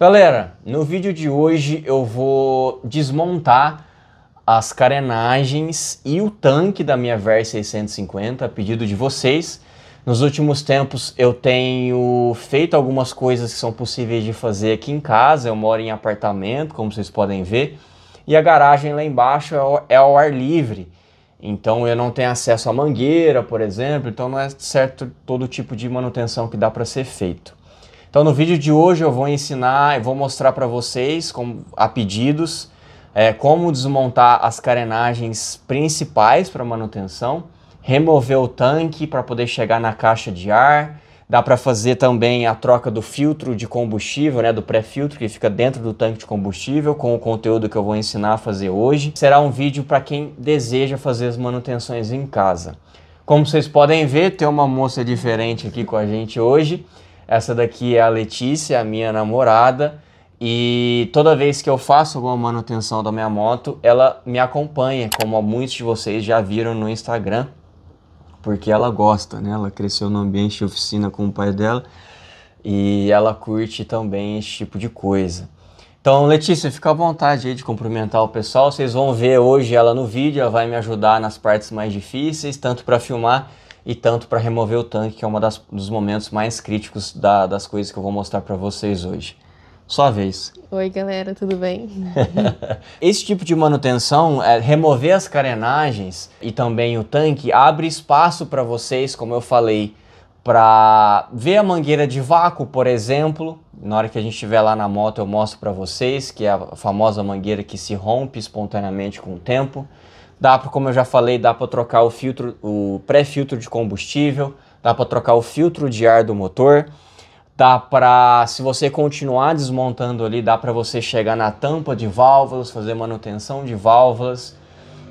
Galera, no vídeo de hoje eu vou desmontar as carenagens e o tanque da minha VER 650 a pedido de vocês. Nos últimos tempos eu tenho feito algumas coisas que são possíveis de fazer aqui em casa. Eu moro em apartamento, como vocês podem ver, e a garagem lá embaixo é ao é ar livre. Então eu não tenho acesso à mangueira, por exemplo, então não é certo todo tipo de manutenção que dá para ser feito. Então no vídeo de hoje eu vou ensinar, e vou mostrar para vocês como, a pedidos é, como desmontar as carenagens principais para manutenção, remover o tanque para poder chegar na caixa de ar, dá para fazer também a troca do filtro de combustível, né, do pré-filtro que fica dentro do tanque de combustível, com o conteúdo que eu vou ensinar a fazer hoje. Será um vídeo para quem deseja fazer as manutenções em casa. Como vocês podem ver, tem uma moça diferente aqui com a gente hoje. Essa daqui é a Letícia, a minha namorada. E toda vez que eu faço alguma manutenção da minha moto, ela me acompanha, como muitos de vocês já viram no Instagram, porque ela gosta, né? Ela cresceu no ambiente de oficina com o pai dela e ela curte também esse tipo de coisa. Então, Letícia, fica à vontade aí de cumprimentar o pessoal. Vocês vão ver hoje ela no vídeo, ela vai me ajudar nas partes mais difíceis, tanto para filmar e tanto para remover o tanque, que é um dos momentos mais críticos da, das coisas que eu vou mostrar para vocês hoje. Sua vez. Oi, galera, tudo bem? Esse tipo de manutenção, é, remover as carenagens e também o tanque, abre espaço para vocês, como eu falei, para ver a mangueira de vácuo, por exemplo. Na hora que a gente estiver lá na moto, eu mostro para vocês que é a famosa mangueira que se rompe espontaneamente com o tempo. Dá para, como eu já falei, dá para trocar o filtro, o pré-filtro de combustível, dá para trocar o filtro de ar do motor, dá para, se você continuar desmontando ali, dá para você chegar na tampa de válvulas, fazer manutenção de válvulas,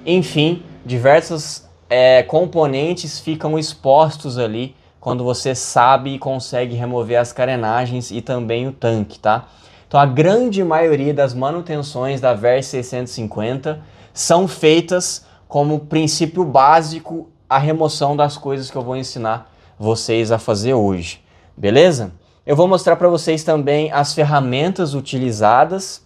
enfim, diversos é, componentes ficam expostos ali quando você sabe e consegue remover as carenagens e também o tanque, tá? Então a grande maioria das manutenções da VER 650 são feitas como princípio básico a remoção das coisas que eu vou ensinar vocês a fazer hoje, beleza? Eu vou mostrar para vocês também as ferramentas utilizadas,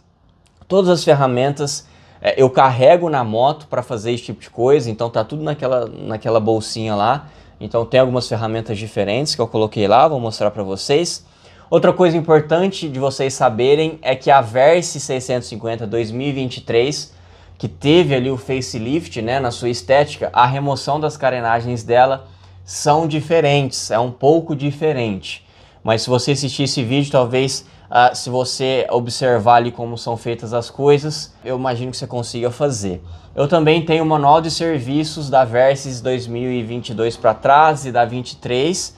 todas as ferramentas é, eu carrego na moto para fazer esse tipo de coisa, então tá tudo naquela, naquela bolsinha lá. Então tem algumas ferramentas diferentes que eu coloquei lá, vou mostrar para vocês. Outra coisa importante de vocês saberem é que a Verse 650 2023 que teve ali o facelift, né, na sua estética, a remoção das carenagens dela são diferentes, é um pouco diferente. Mas se você assistir esse vídeo, talvez uh, se você observar ali como são feitas as coisas, eu imagino que você consiga fazer. Eu também tenho o manual de serviços da Versys 2022 para trás e da 23. Uh,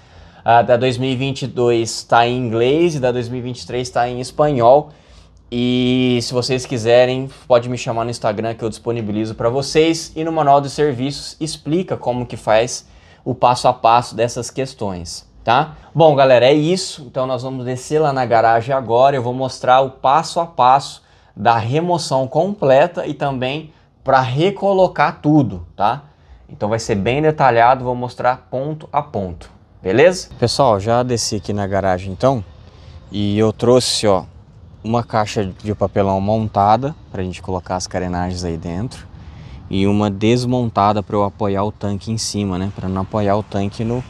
ah, da 2022 está em inglês e da 2023 está em espanhol. E se vocês quiserem, pode me chamar no Instagram que eu disponibilizo para vocês e no manual de serviços explica como que faz o passo a passo dessas questões, tá? Bom, galera, é isso. Então nós vamos descer lá na garagem agora, eu vou mostrar o passo a passo da remoção completa e também para recolocar tudo, tá? Então vai ser bem detalhado, vou mostrar ponto a ponto, beleza? Pessoal, já desci aqui na garagem então e eu trouxe, ó, uma caixa de papelão montada para a gente colocar as carenagens aí dentro e uma desmontada para eu apoiar o tanque em cima, né? Para não apoiar o tanque no,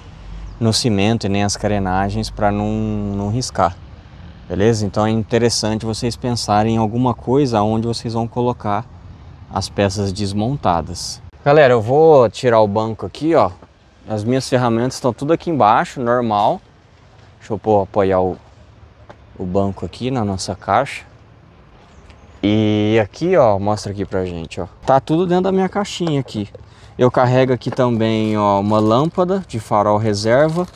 no cimento e nem as carenagens para não, não riscar. Beleza? Então é interessante vocês pensarem em alguma coisa onde vocês vão colocar as peças desmontadas. Galera, eu vou tirar o banco aqui, ó. As minhas ferramentas estão tudo aqui embaixo, normal. Deixa eu pôr, apoiar o, o banco aqui na nossa caixa. E aqui, ó, mostra aqui pra gente, ó. Tá tudo dentro da minha caixinha aqui. Eu carrego aqui também, ó, uma lâmpada de farol reserva.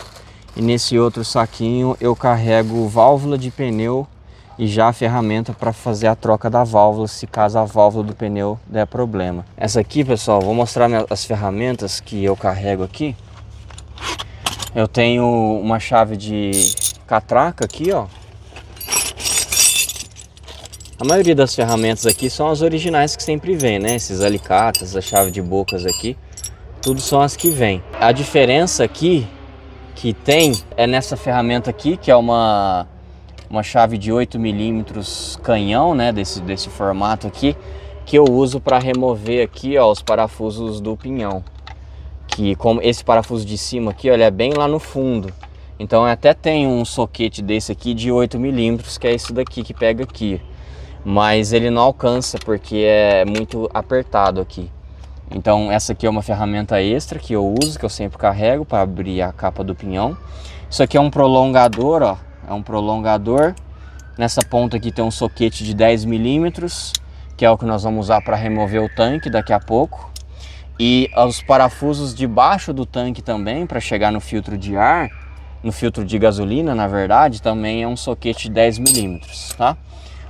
E nesse outro saquinho eu carrego válvula de pneu e já a ferramenta para fazer a troca da válvula se caso a válvula do pneu der problema. Essa aqui, pessoal, vou mostrar as ferramentas que eu carrego aqui. Eu tenho uma chave de catraca aqui, ó, a maioria das ferramentas aqui são as originais que sempre vem, né? Esses alicates, a chave de bocas aqui, tudo são as que vem. A diferença aqui que tem é nessa ferramenta aqui, que é uma, uma chave de 8 milímetros canhão, né? Desse, desse formato aqui, que eu uso para remover aqui ó, os parafusos do pinhão. Que como esse parafuso de cima aqui, olha, é bem lá no fundo. Então até tem um soquete desse aqui de 8 milímetros, que é isso daqui que pega aqui mas ele não alcança porque é muito apertado aqui. Então essa aqui é uma ferramenta extra que eu uso, que eu sempre carrego para abrir a capa do pinhão. Isso aqui é um prolongador, ó, é um prolongador. Nessa ponta aqui tem um soquete de 10 milímetros, que é o que nós vamos usar para remover o tanque daqui a pouco. E os parafusos debaixo do tanque também, para chegar no filtro de ar, no filtro de gasolina, na verdade, também é um soquete de 10 milímetros, tá?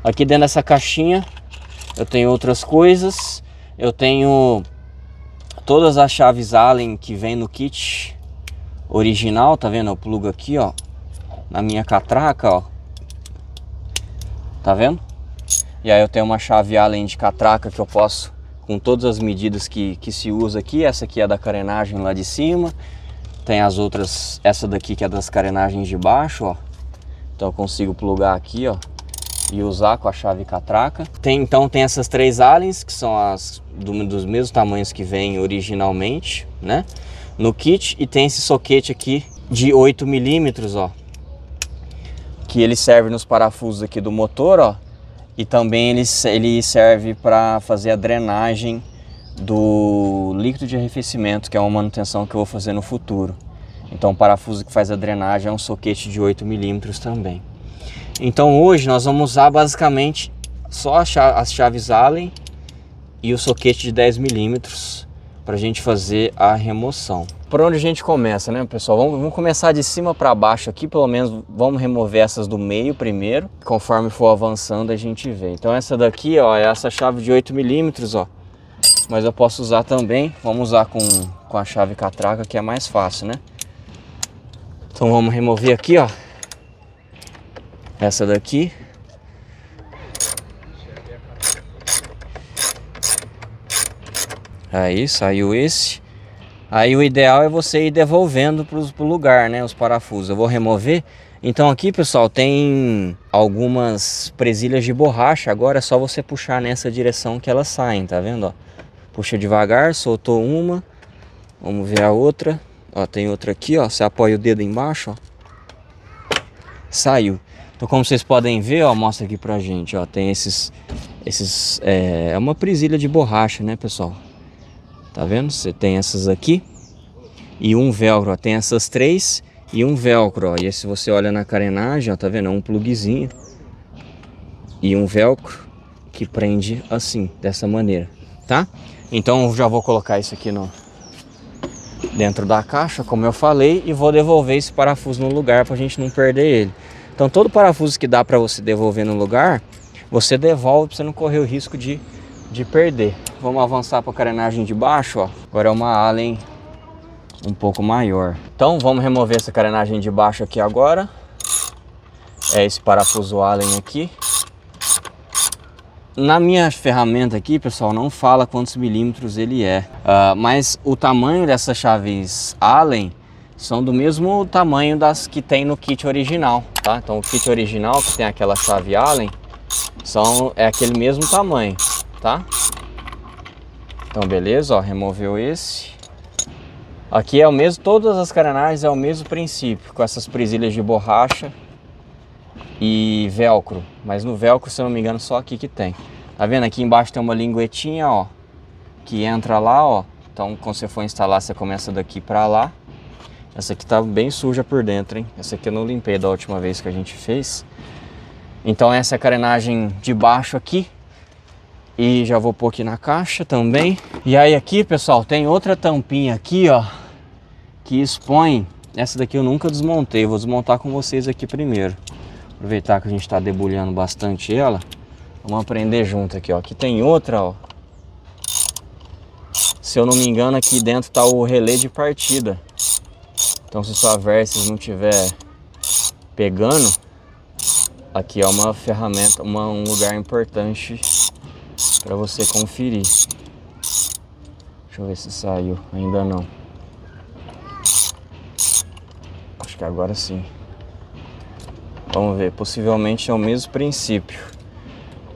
Aqui dentro dessa caixinha eu tenho outras coisas. Eu tenho todas as chaves Allen que vem no kit original, tá vendo? Eu plugo aqui, ó, na minha catraca, ó. Tá vendo? E aí eu tenho uma chave Allen de catraca que eu posso com todas as medidas que, que se usa aqui. Essa aqui é da carenagem lá de cima. Tem as outras, essa daqui que é das carenagens de baixo, ó. Então eu consigo plugar aqui, ó e usar com a chave catraca. Tem, então tem essas três aliens, que são as do, dos mesmos tamanhos que vem originalmente, né? No kit e tem esse soquete aqui de 8 milímetros, ó. Que ele serve nos parafusos aqui do motor, ó. E também ele, ele serve para fazer a drenagem do líquido de arrefecimento, que é uma manutenção que eu vou fazer no futuro. Então o parafuso que faz a drenagem é um soquete de 8 milímetros também. Então hoje nós vamos usar basicamente só as chaves Allen e o soquete de 10 milímetros para a gente fazer a remoção. Por onde a gente começa, né, pessoal? Vamos, vamos começar de cima para baixo aqui, pelo menos vamos remover essas do meio primeiro. Conforme for avançando, a gente vê. Então essa daqui, ó, é essa chave de 8 milímetros, ó. Mas eu posso usar também, vamos usar com, com a chave catraca, que é mais fácil, né? Então vamos remover aqui, ó. Essa daqui. Aí saiu esse. Aí o ideal é você ir devolvendo para o lugar, né? Os parafusos. Eu vou remover. Então aqui, pessoal, tem algumas presilhas de borracha. Agora é só você puxar nessa direção que elas saem, tá vendo? Ó, puxa devagar, soltou uma. Vamos ver a outra. Ó, tem outra aqui, ó. Você apoia o dedo embaixo, ó. Saiu. Então, como vocês podem ver, ó, mostra aqui pra gente, ó, tem esses... esses é, é uma presilha de borracha, né, pessoal? Tá vendo? Você tem essas aqui e um velcro, ó, tem essas três e um velcro, ó. E se você olha na carenagem, ó, tá vendo? É um pluguezinho e um velcro que prende assim, dessa maneira, tá? Então já vou colocar isso aqui no dentro da caixa, como eu falei, e vou devolver esse parafuso no lugar para a gente não perder ele. Então todo parafuso que dá para você devolver no lugar, você devolve para você não correr o risco de, de perder. Vamos avançar para a carenagem de baixo, ó. Agora é uma Allen um pouco maior. Então vamos remover essa carenagem de baixo aqui agora. É esse parafuso Allen aqui. Na minha ferramenta aqui, pessoal, não fala quantos milímetros ele é, uh, mas o tamanho dessas chaves Allen são do mesmo tamanho das que tem no kit original, tá? Então o kit original que tem aquela chave Allen são é aquele mesmo tamanho, tá? Então beleza, ó, removeu esse. Aqui é o mesmo, todas as carenagens é o mesmo princípio, com essas presilhas de borracha e velcro, mas no velcro, se eu não me engano, só aqui que tem. Tá vendo? Aqui embaixo tem uma linguetinha, ó, que entra lá, ó. Então, quando você for instalar, você começa daqui pra lá. Essa aqui tá bem suja por dentro, hein? Essa aqui eu não limpei da última vez que a gente fez. Então essa é a carenagem de baixo aqui. E já vou pôr aqui na caixa também. E aí aqui, pessoal, tem outra tampinha aqui, ó. Que expõe... Essa daqui eu nunca desmontei. Vou desmontar com vocês aqui primeiro. Aproveitar que a gente tá debulhando bastante ela. Vamos aprender junto aqui, ó. Aqui tem outra, ó. Se eu não me engano, aqui dentro tá o relé de partida. Então se sua Versys não tiver pegando, aqui é uma ferramenta, uma, um lugar importante para você conferir. Deixa eu ver se saiu, ainda não. Acho que agora sim. Vamos ver, possivelmente é o mesmo princípio.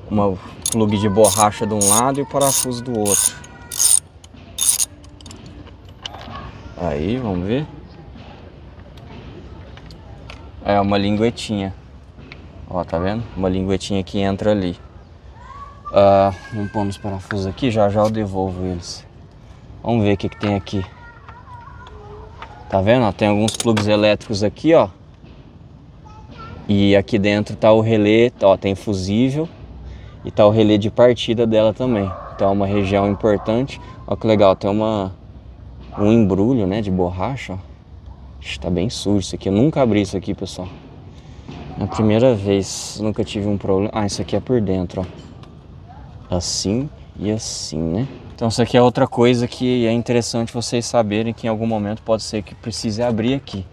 Uma plug de borracha de um lado e o parafuso do outro. Aí, vamos ver. É uma linguetinha. Ó, tá vendo? Uma linguetinha que entra ali. Uh, vamos pôr nos parafusos aqui, já já eu devolvo eles. Vamos ver o que, que tem aqui. Tá vendo? Ó, tem alguns plugs elétricos aqui, ó. E aqui dentro tá o relé, ó, tem fusível e tá o relé de partida dela também. Então é uma região importante. Ó que legal, tem uma um embrulho, né, de borracha, ó. Está bem sujo isso aqui. Eu nunca abri isso aqui, pessoal. É a primeira vez. Nunca tive um problema. Ah, isso aqui é por dentro, ó. Assim e assim, né? Então isso aqui é outra coisa que é interessante vocês saberem que em algum momento pode ser que precise abrir aqui.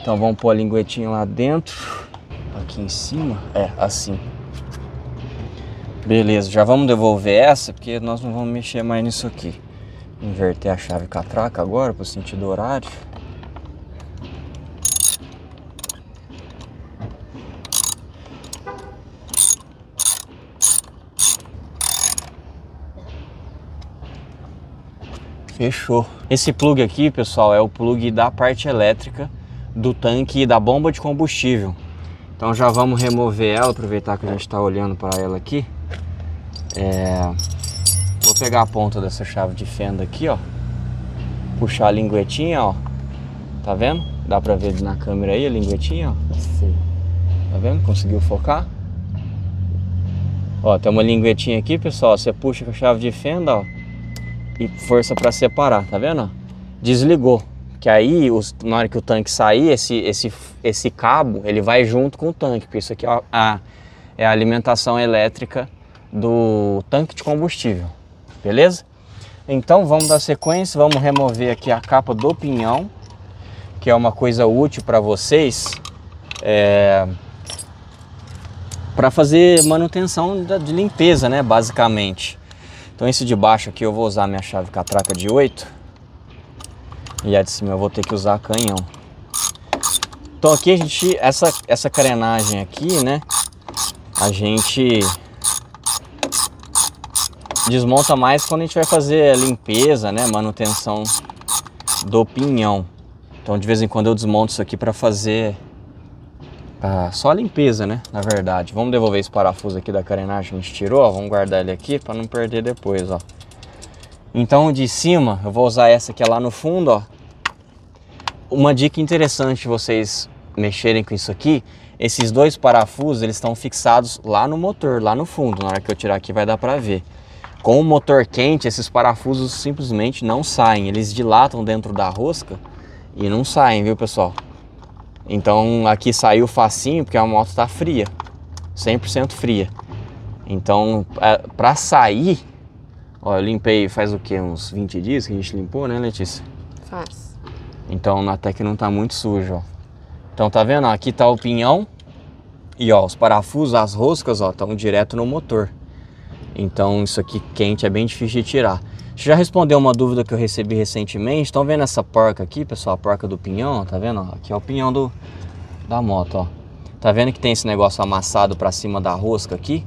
Então vamos pôr a linguetinha lá dentro. Aqui em cima. É, assim. Beleza, já vamos devolver essa, porque nós não vamos mexer mais nisso aqui. Inverter a chave catraca agora, para o sentido horário. Fechou. Esse plug aqui, pessoal, é o plug da parte elétrica do tanque e da bomba de combustível. Então já vamos remover ela, aproveitar que a gente está olhando para ela aqui. É... Vou pegar a ponta dessa chave de fenda aqui, ó. Puxar a linguetinha, ó. Tá vendo? Dá pra ver na câmera aí a linguetinha, ó. Sim. Tá vendo? Conseguiu focar? Ó, tem uma linguetinha aqui, pessoal. Você puxa com a chave de fenda, ó e força para separar, tá vendo? Desligou. Que aí, os, na hora que o tanque sair, esse, esse, esse cabo ele vai junto com o tanque, porque isso aqui é a, é a alimentação elétrica do tanque de combustível, beleza? Então vamos dar sequência, vamos remover aqui a capa do pinhão, que é uma coisa útil para vocês, é, para fazer manutenção de limpeza, né, basicamente. Então esse de baixo aqui eu vou usar minha chave catraca de 8 e a de cima eu vou ter que usar canhão. Então aqui a gente, essa, essa carenagem aqui, né, a gente desmonta mais quando a gente vai fazer a limpeza, né, manutenção do pinhão. Então de vez em quando eu desmonto isso aqui para fazer ah, só a limpeza, né? Na verdade. Vamos devolver esse parafuso aqui da carenagem que a gente tirou, ó. Vamos guardar ele aqui para não perder depois, ó. Então, de cima, eu vou usar essa aqui lá no fundo, ó. Uma dica interessante vocês mexerem com isso aqui, esses dois parafusos, eles estão fixados lá no motor, lá no fundo. Na hora que eu tirar aqui vai dar para ver. Com o motor quente, esses parafusos simplesmente não saem. Eles dilatam dentro da rosca e não saem, viu, pessoal? Então aqui saiu facinho porque a moto está fria, 100% fria. Então é, para sair, ó, eu limpei faz o que? Uns 20 dias que a gente limpou, né, Letícia? Faz. Então até que não está muito sujo, ó. Então tá vendo? Aqui está o pinhão e ó, os parafusos, as roscas, ó, estão direto no motor. Então isso aqui quente é bem difícil de tirar. Deixa eu já responder uma dúvida que eu recebi recentemente. Estão vendo essa porca aqui, pessoal? A porca do pinhão, tá vendo? Aqui é o pinhão do, da moto, ó. Tá vendo que tem esse negócio amassado pra cima da rosca aqui?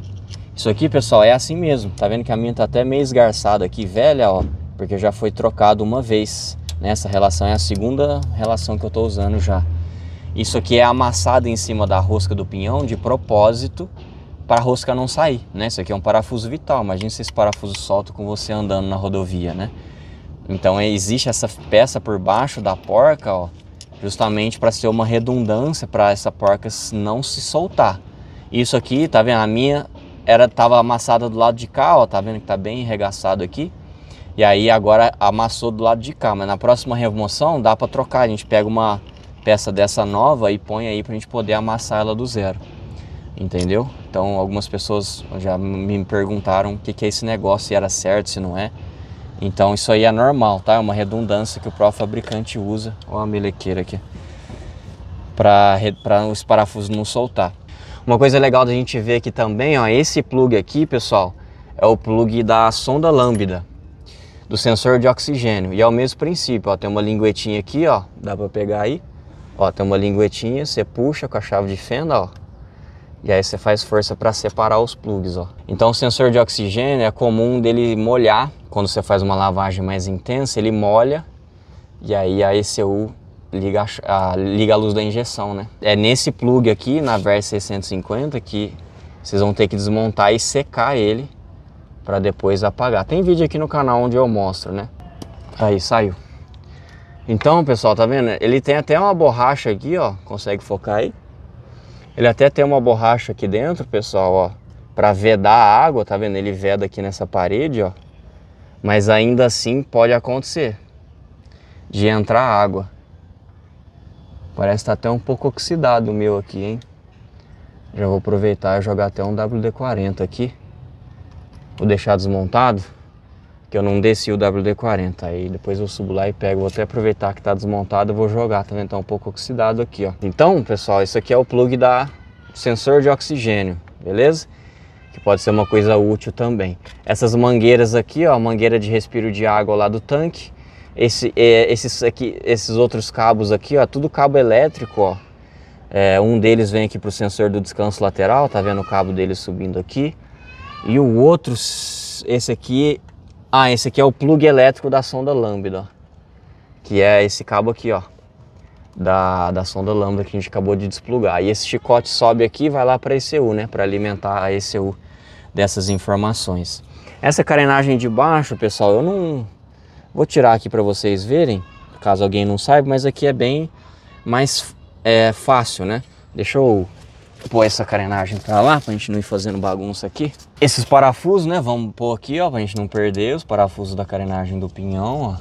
Isso aqui, pessoal, é assim mesmo. Tá vendo que a minha tá até meio esgarçada aqui, velha, ó. Porque já foi trocado uma vez. Nessa né? relação é a segunda relação que eu tô usando já. Isso aqui é amassado em cima da rosca do pinhão de propósito para a rosca não sair, né? Isso aqui é um parafuso vital, imagina se esse parafuso solto com você andando na rodovia, né? Então é, existe essa peça por baixo da porca, ó, justamente para ser uma redundância para essa porca não se soltar. Isso aqui, tá vendo? A minha era tava amassada do lado de cá, ó, tá vendo que tá bem arregaçado aqui? E aí agora amassou do lado de cá, mas na próxima remoção dá para trocar, a gente pega uma peça dessa nova e põe aí para a gente poder amassar ela do zero. Entendeu? Então, algumas pessoas já me perguntaram o que, que é esse negócio, se era certo, se não é. Então, isso aí é normal, tá? É uma redundância que o próprio fabricante usa. Olha a melequeira aqui. Para os parafusos não soltar. Uma coisa legal da gente ver aqui também, ó, esse plug aqui, pessoal, é o plug da sonda lambda do sensor de oxigênio. E é o mesmo princípio, ó, tem uma linguetinha aqui, ó, dá para pegar aí. Ó, tem uma linguetinha, você puxa com a chave de fenda, ó, e aí você faz força para separar os plugs, ó. Então o sensor de oxigênio é comum dele molhar, quando você faz uma lavagem mais intensa, ele molha e aí a ECU liga a, a liga a luz da injeção, né? É nesse plug aqui, na Versa 650, que vocês vão ter que desmontar e secar ele para depois apagar. Tem vídeo aqui no canal onde eu mostro, né? Aí, saiu. Então, pessoal, tá vendo? Ele tem até uma borracha aqui, ó. Consegue focar aí? Ele até tem uma borracha aqui dentro, pessoal, ó, para vedar a água, tá vendo? Ele veda aqui nessa parede, ó. Mas ainda assim pode acontecer de entrar água. Parece que tá até um pouco oxidado o meu aqui, hein? Já vou aproveitar e jogar até um WD-40 aqui. Vou deixar desmontado que eu não desci o WD-40. Aí depois eu subo lá e pego. Vou até aproveitar que tá desmontado, vou jogar também, tá, tá um pouco oxidado aqui, ó. Então, pessoal, isso aqui é o plug da sensor de oxigênio, beleza? Que pode ser uma coisa útil também. Essas mangueiras aqui, ó, mangueira de respiro de água lá do tanque. Esse, é, esses, aqui, esses outros cabos aqui, ó, tudo cabo elétrico, ó. É, um deles vem aqui pro sensor do descanso lateral, tá vendo o cabo dele subindo aqui. E o outro, esse aqui, ah, esse aqui é o plug elétrico da sonda Lambda, que é esse cabo aqui, ó, da, da sonda Lambda que a gente acabou de desplugar. E esse chicote sobe aqui e vai lá para a ECU, né, para alimentar a ECU dessas informações. Essa carenagem de baixo, pessoal, eu não vou tirar aqui para vocês verem, caso alguém não saiba, mas aqui é bem mais é, fácil, né? Deixa eu pôr essa carenagem pra tá lá, pra gente não ir fazendo bagunça aqui. Esses parafusos, né, vamos pôr aqui, ó, pra gente não perder os parafusos da carenagem do pinhão, ó.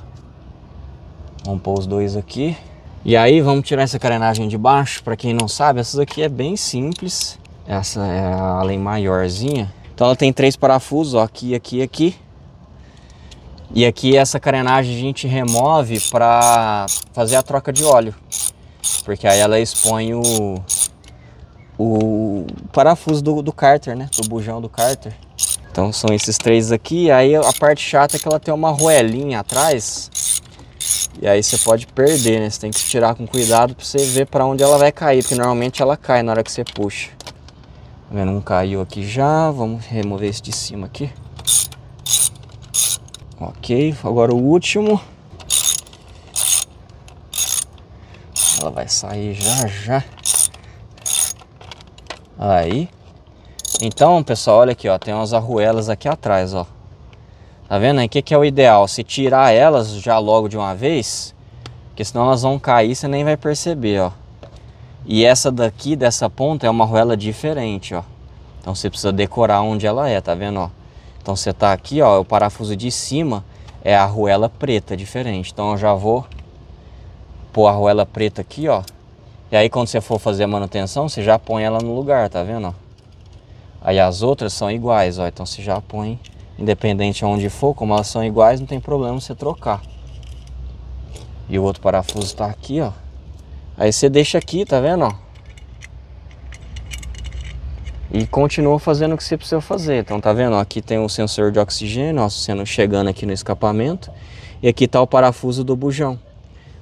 Vamos pôr os dois aqui. E aí vamos tirar essa carenagem de baixo, pra quem não sabe, essas aqui é bem simples. Essa é a além maiorzinha. Então ela tem três parafusos, ó, aqui, aqui aqui. E aqui essa carenagem a gente remove pra fazer a troca de óleo. Porque aí ela expõe o, o parafuso do, do cárter, né? Do bujão do cárter. Então são esses três aqui. Aí a parte chata é que ela tem uma roelinha atrás. E aí você pode perder, né? Você tem que tirar com cuidado para você ver para onde ela vai cair. Porque normalmente ela cai na hora que você puxa. Tá vendo? Um caiu aqui já. Vamos remover esse de cima aqui. Ok, agora o último. Ela vai sair já já. Aí. Então, pessoal, olha aqui, ó. Tem umas arruelas aqui atrás, ó. Tá vendo? O que, que é o ideal? Se tirar elas já logo de uma vez, porque senão elas vão cair você nem vai perceber, ó. E essa daqui, dessa ponta, é uma arruela diferente, ó. Então você precisa decorar onde ela é, tá vendo, ó. Então você tá aqui, ó, o parafuso de cima é a arruela preta, diferente. Então eu já vou pôr a arruela preta aqui, ó. E aí quando você for fazer a manutenção, você já põe ela no lugar, tá vendo? Aí as outras são iguais, ó. Então você já põe, independente aonde for, como elas são iguais, não tem problema você trocar. E o outro parafuso tá aqui, ó. Aí você deixa aqui, tá vendo, ó? E continua fazendo o que você precisa fazer. Então tá vendo, ó, aqui tem um sensor de oxigênio, ó, sendo chegando aqui no escapamento. E aqui tá o parafuso do bujão,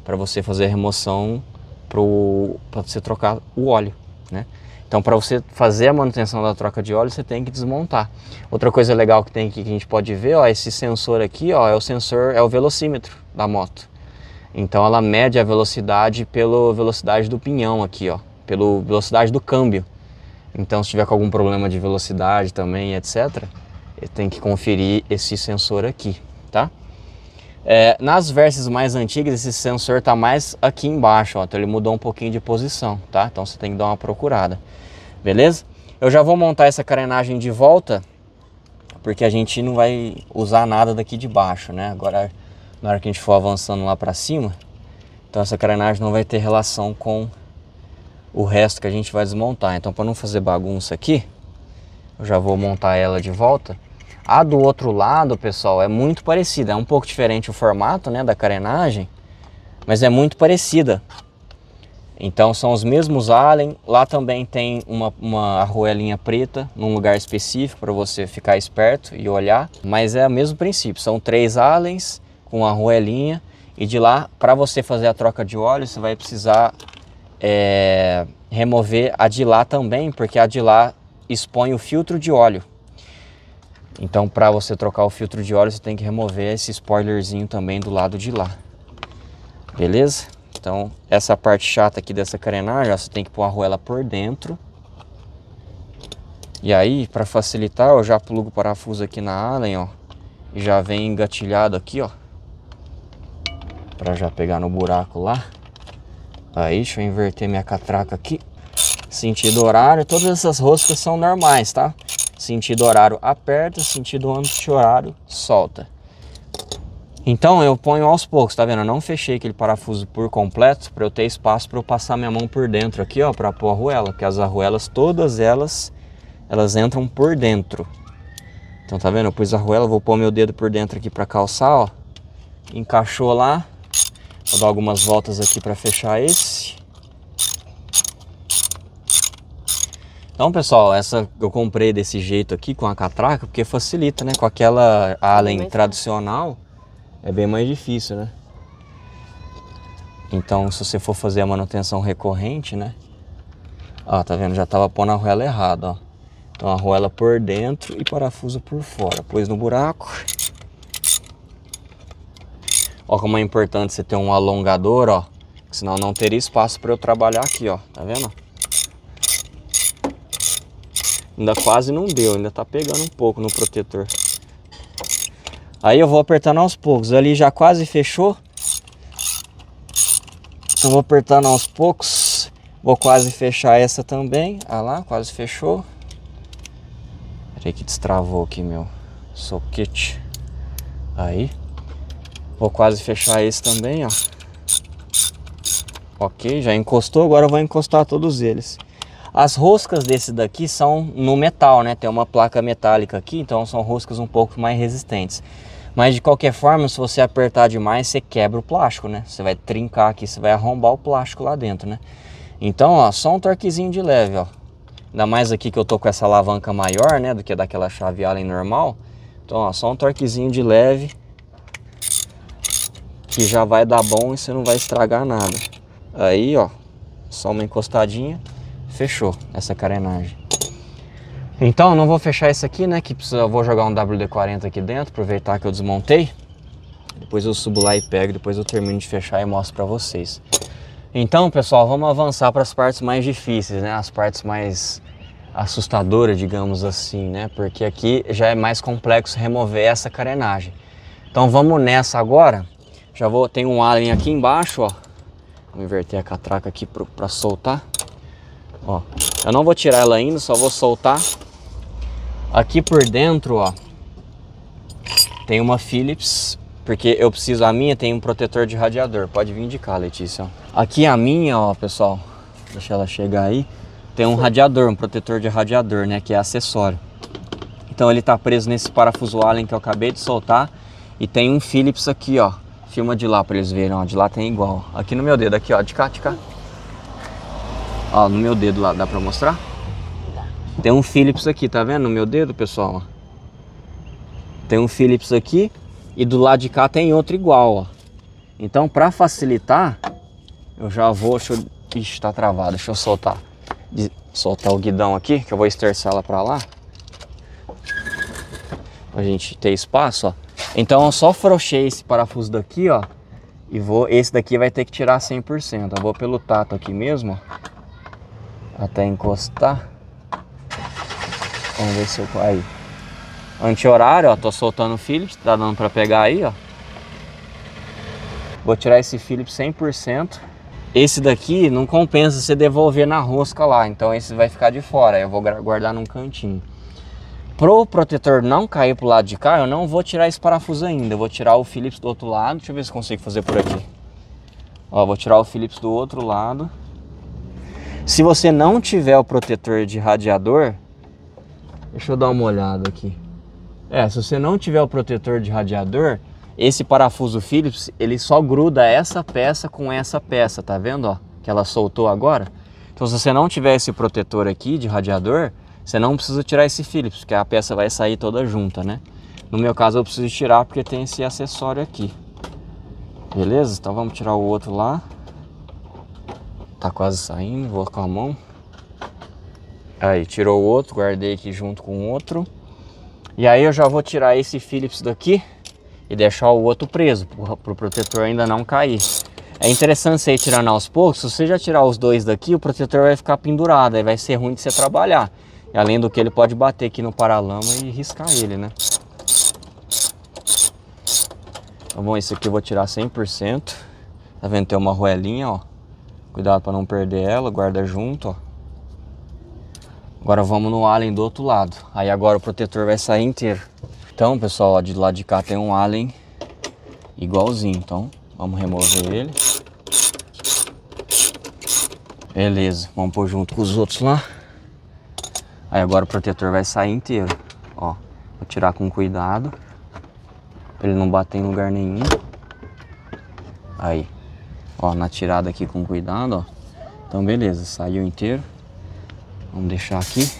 para você fazer a remoção para você trocar o óleo, né? Então, para você fazer a manutenção da troca de óleo, você tem que desmontar. Outra coisa legal que tem aqui que a gente pode ver, ó, esse sensor aqui, ó, é o sensor, é o velocímetro da moto. Então, ela mede a velocidade pela velocidade do pinhão aqui, ó, pela velocidade do câmbio. Então, se tiver com algum problema de velocidade também, etc, eh, tem que conferir esse sensor aqui, tá? É, nas versões mais antigas, esse sensor está mais aqui embaixo, ó, então ele mudou um pouquinho de posição, tá? Então você tem que dar uma procurada, beleza? Eu já vou montar essa carenagem de volta, porque a gente não vai usar nada daqui de baixo, né? Agora, na hora que a gente for avançando lá para cima, então essa carenagem não vai ter relação com o resto que a gente vai desmontar. Então, para não fazer bagunça aqui, eu já vou montar ela de volta a do outro lado, pessoal, é muito parecida. É um pouco diferente o formato né, da carenagem, mas é muito parecida. Então são os mesmos Allen. Lá também tem uma, uma arruelinha preta num lugar específico para você ficar esperto e olhar. Mas é o mesmo princípio. São três Allens com arruelinha. E de lá, para você fazer a troca de óleo, você vai precisar é, remover a de lá também, porque a de lá expõe o filtro de óleo. Então, para você trocar o filtro de óleo, você tem que remover esse spoilerzinho também do lado de lá. Beleza? Então, essa parte chata aqui dessa carenagem, ó, você tem que pôr a arruela por dentro. E aí, para facilitar, eu já plugo o parafuso aqui na Allen, ó. E já vem engatilhado aqui, ó. Para já pegar no buraco lá. Aí, deixa eu inverter minha catraca aqui. Sentido horário, todas essas roscas são normais, tá? Sentido horário aperta, sentido anti-horário solta. Então eu ponho aos poucos, tá vendo? Eu não fechei aquele parafuso por completo para eu ter espaço para eu passar minha mão por dentro aqui, ó, para pôr a arruela, porque as arruelas todas elas elas entram por dentro. Então tá vendo? Eu pus a arruela, vou pôr meu dedo por dentro aqui para calçar, ó. Encaixou lá. Vou dar algumas voltas aqui para fechar esse. Então, pessoal, essa eu comprei desse jeito aqui com a catraca, porque facilita, né? Com aquela Allen tradicional, é bem mais difícil, né? Então, se você for fazer a manutenção recorrente, né? Ó, tá vendo? Já tava pondo a arruela errada, ó. Então, a arruela por dentro e parafuso por fora. Pôs no buraco. Ó como é importante você ter um alongador, ó. Senão não teria espaço para eu trabalhar aqui, ó. Tá vendo? Ainda quase não deu, ainda tá pegando um pouco no protetor. Aí eu vou apertando aos poucos. Ali já quase fechou. então vou apertando aos poucos. Vou quase fechar essa também. Olha ah lá, quase fechou. Peraí que destravou aqui meu soquete. Aí. Vou quase fechar esse também, ó. Ok, já encostou. Agora eu vou encostar todos eles. As roscas desse daqui são no metal, né? Tem uma placa metálica aqui, então são roscas um pouco mais resistentes. Mas de qualquer forma, se você apertar demais, você quebra o plástico, né? Você vai trincar aqui, você vai arrombar o plástico lá dentro, né? Então, ó, só um torquezinho de leve, ó. Ainda mais aqui que eu tô com essa alavanca maior, né? Do que daquela chave Allen normal. Então, ó, só um torquezinho de leve. Que já vai dar bom e você não vai estragar nada. Aí, ó, só uma encostadinha fechou essa carenagem. Então, não vou fechar isso aqui, né? Que precisa, eu vou jogar um WD-40 aqui dentro, aproveitar que eu desmontei. Depois eu subo lá e pego, depois eu termino de fechar e mostro para vocês. Então, pessoal, vamos avançar para as partes mais difíceis, né? As partes mais assustadoras, digamos assim, né? Porque aqui já é mais complexo remover essa carenagem. Então, vamos nessa agora. Já vou, tem um alien aqui embaixo, ó. Vou inverter a catraca aqui para soltar. Ó, eu não vou tirar ela ainda, só vou soltar. Aqui por dentro, ó, tem uma Philips, porque eu preciso, a minha tem um protetor de radiador. Pode vir indicar, Letícia. Aqui a minha, ó, pessoal, deixa ela chegar aí, tem um radiador, um protetor de radiador, né, que é acessório. Então ele tá preso nesse parafuso Allen que eu acabei de soltar e tem um Philips aqui, ó. Filma de lá para eles verem, ó, de lá tem igual. Aqui no meu dedo, aqui, ó, de cá, de cá. Ó, no meu dedo lá, dá pra mostrar? Tem um Philips aqui, tá vendo? No meu dedo, pessoal, ó. Tem um Philips aqui e do lado de cá tem outro igual, ó. Então, para facilitar, eu já vou... Deixa eu... Ixi, tá travado. Deixa eu soltar. De... Soltar o guidão aqui, que eu vou esterçar ela pra lá. Pra gente ter espaço, ó. Então, eu só frouxei esse parafuso daqui, ó. E vou... Esse daqui vai ter que tirar 100%. Eu vou pelo tato aqui mesmo, ó até encostar. Vamos ver se eu. Aí. Anti-horário, ó. Tô soltando o Phillips. Tá dando pra pegar aí, ó. Vou tirar esse Phillips 100%. Esse daqui não compensa você devolver na rosca lá. Então esse vai ficar de fora. Eu vou guardar num cantinho. Pro protetor não cair pro lado de cá, eu não vou tirar esse parafuso ainda. Eu vou tirar o Phillips do outro lado. Deixa eu ver se consigo fazer por aqui. Ó, vou tirar o Phillips do outro lado. Se você não tiver o protetor de radiador, deixa eu dar uma olhada aqui. É, se você não tiver o protetor de radiador, esse parafuso Phillips, ele só gruda essa peça com essa peça, tá vendo, ó? Que ela soltou agora. Então, se você não tiver esse protetor aqui de radiador, você não precisa tirar esse Phillips, porque a peça vai sair toda junta, né? No meu caso, eu preciso tirar porque tem esse acessório aqui. Beleza? Então, vamos tirar o outro lá. Tá quase saindo, vou com a mão. Aí, tirou o outro, guardei aqui junto com o outro. E aí eu já vou tirar esse Phillips daqui e deixar o outro preso, pro protetor ainda não cair. É interessante você ir tirando aos poucos, se você já tirar os dois daqui, o protetor vai ficar pendurado, aí vai ser ruim de você trabalhar. E além do que, ele pode bater aqui no paralama e riscar ele, né? Então, bom, isso aqui eu vou tirar 100%. Tá vendo? Tem uma roelinha, ó. Cuidado para não perder ela, guarda junto, ó. Agora vamos no allen do outro lado. Aí agora o protetor vai sair inteiro. Então, pessoal, ó, de lado de cá tem um allen igualzinho. Então, vamos remover ele. Beleza, vamos pôr junto com os outros lá. Aí agora o protetor vai sair inteiro. Ó, vou tirar com cuidado. Pra ele não bater em lugar nenhum. Aí. Ó, na tirada aqui com cuidado, ó. Então, beleza, saiu inteiro. Vamos deixar aqui.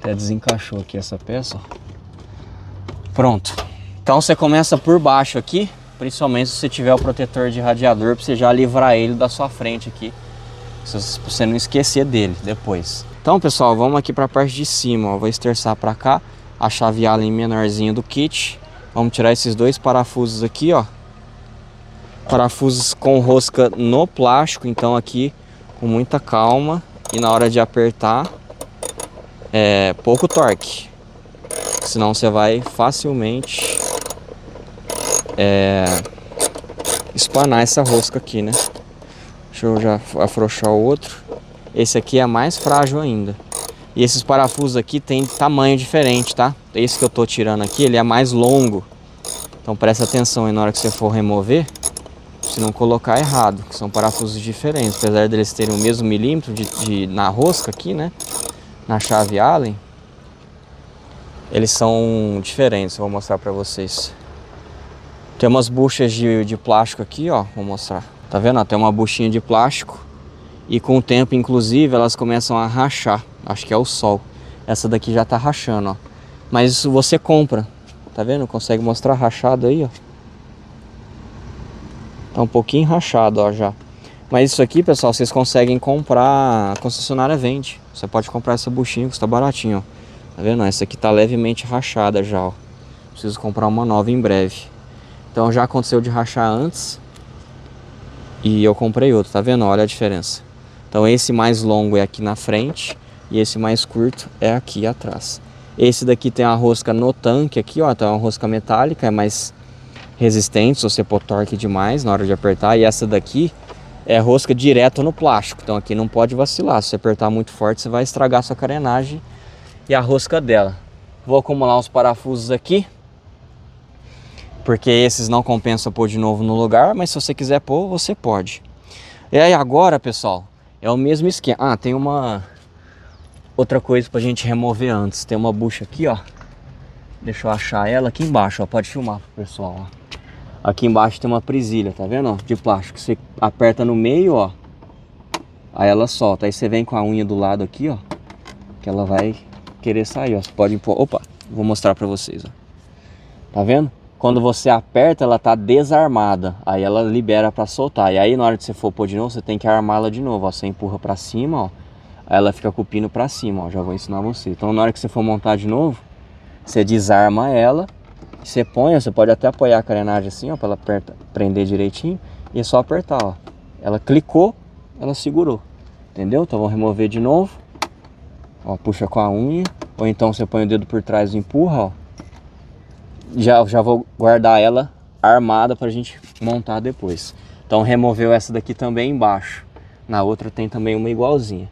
Até desencaixou aqui essa peça, ó. Pronto. Então, você começa por baixo aqui, principalmente se você tiver o protetor de radiador, pra você já livrar ele da sua frente aqui. Pra você não esquecer dele depois. Então, pessoal, vamos aqui para a parte de cima, ó. Vou esterçar para cá, a chave Allen menorzinha do kit. Vamos tirar esses dois parafusos aqui, ó Parafusos com rosca no plástico, então aqui com muita calma e na hora de apertar é pouco torque. Senão você vai facilmente é, espanar essa rosca aqui, né? Deixa eu já afrouxar o outro. Esse aqui é mais frágil ainda. E esses parafusos aqui tem tamanho diferente, tá? Esse que eu tô tirando aqui, ele é mais longo. Então presta atenção aí na hora que você for remover se não colocar errado, que são parafusos diferentes, apesar deles terem o mesmo milímetro de, de, na rosca aqui, né? Na chave Allen, eles são diferentes, eu vou mostrar pra vocês. Tem umas buchas de, de plástico aqui, ó, vou mostrar. Tá vendo? tem uma buchinha de plástico e com o tempo, inclusive, elas começam a rachar. Acho que é o sol. Essa daqui já tá rachando, ó. Mas você compra, tá vendo? Consegue mostrar rachado aí, ó. Tá um pouquinho rachado, ó, já. Mas isso aqui, pessoal, vocês conseguem comprar, a concessionária vende. Você pode comprar essa buchinha, custa baratinho, ó. Tá vendo? Essa aqui tá levemente rachada já, ó. Preciso comprar uma nova em breve. Então já aconteceu de rachar antes. E eu comprei outro, tá vendo? Olha a diferença. Então esse mais longo é aqui na frente e esse mais curto é aqui atrás. Esse daqui tem a rosca no tanque aqui, ó, então é uma rosca metálica, é mais resistentes, você pôr torque demais na hora de apertar. E essa daqui é rosca direto no plástico, então aqui não pode vacilar. Se você apertar muito forte, você vai estragar sua carenagem e a rosca dela. Vou acumular uns parafusos aqui, porque esses não compensa pôr de novo no lugar, mas se você quiser pôr, você pode. E aí agora, pessoal, é o mesmo esquema. Ah, tem uma outra coisa pra gente remover antes. Tem uma bucha aqui, ó. Deixa eu achar ela aqui embaixo, ó. Pode filmar pro pessoal, ó. Aqui embaixo tem uma presilha, tá vendo? Ó, de plástico. Você aperta no meio, ó. Aí ela solta. Aí você vem com a unha do lado aqui, ó. Que ela vai querer sair, ó. Você pode empurrar. Opa, vou mostrar pra vocês, ó. Tá vendo? Quando você aperta, ela tá desarmada. Aí ela libera pra soltar. E aí na hora que você for pôr de novo, você tem que armá-la de novo, ó. Você empurra pra cima, ó. Aí ela fica com o pino pra cima, ó. Já vou ensinar você. Então na hora que você for montar de novo, você desarma ela você põe, você pode até apoiar a carenagem assim, ó, para ela aperta, prender direitinho. E é só apertar, ó. Ela clicou, ela segurou. Entendeu? Então vou remover de novo. Ó, puxa com a unha. Ou então você põe o dedo por trás e empurra, ó. Já, já vou guardar ela armada para a gente montar depois. Então removeu essa daqui também embaixo. Na outra tem também uma igualzinha.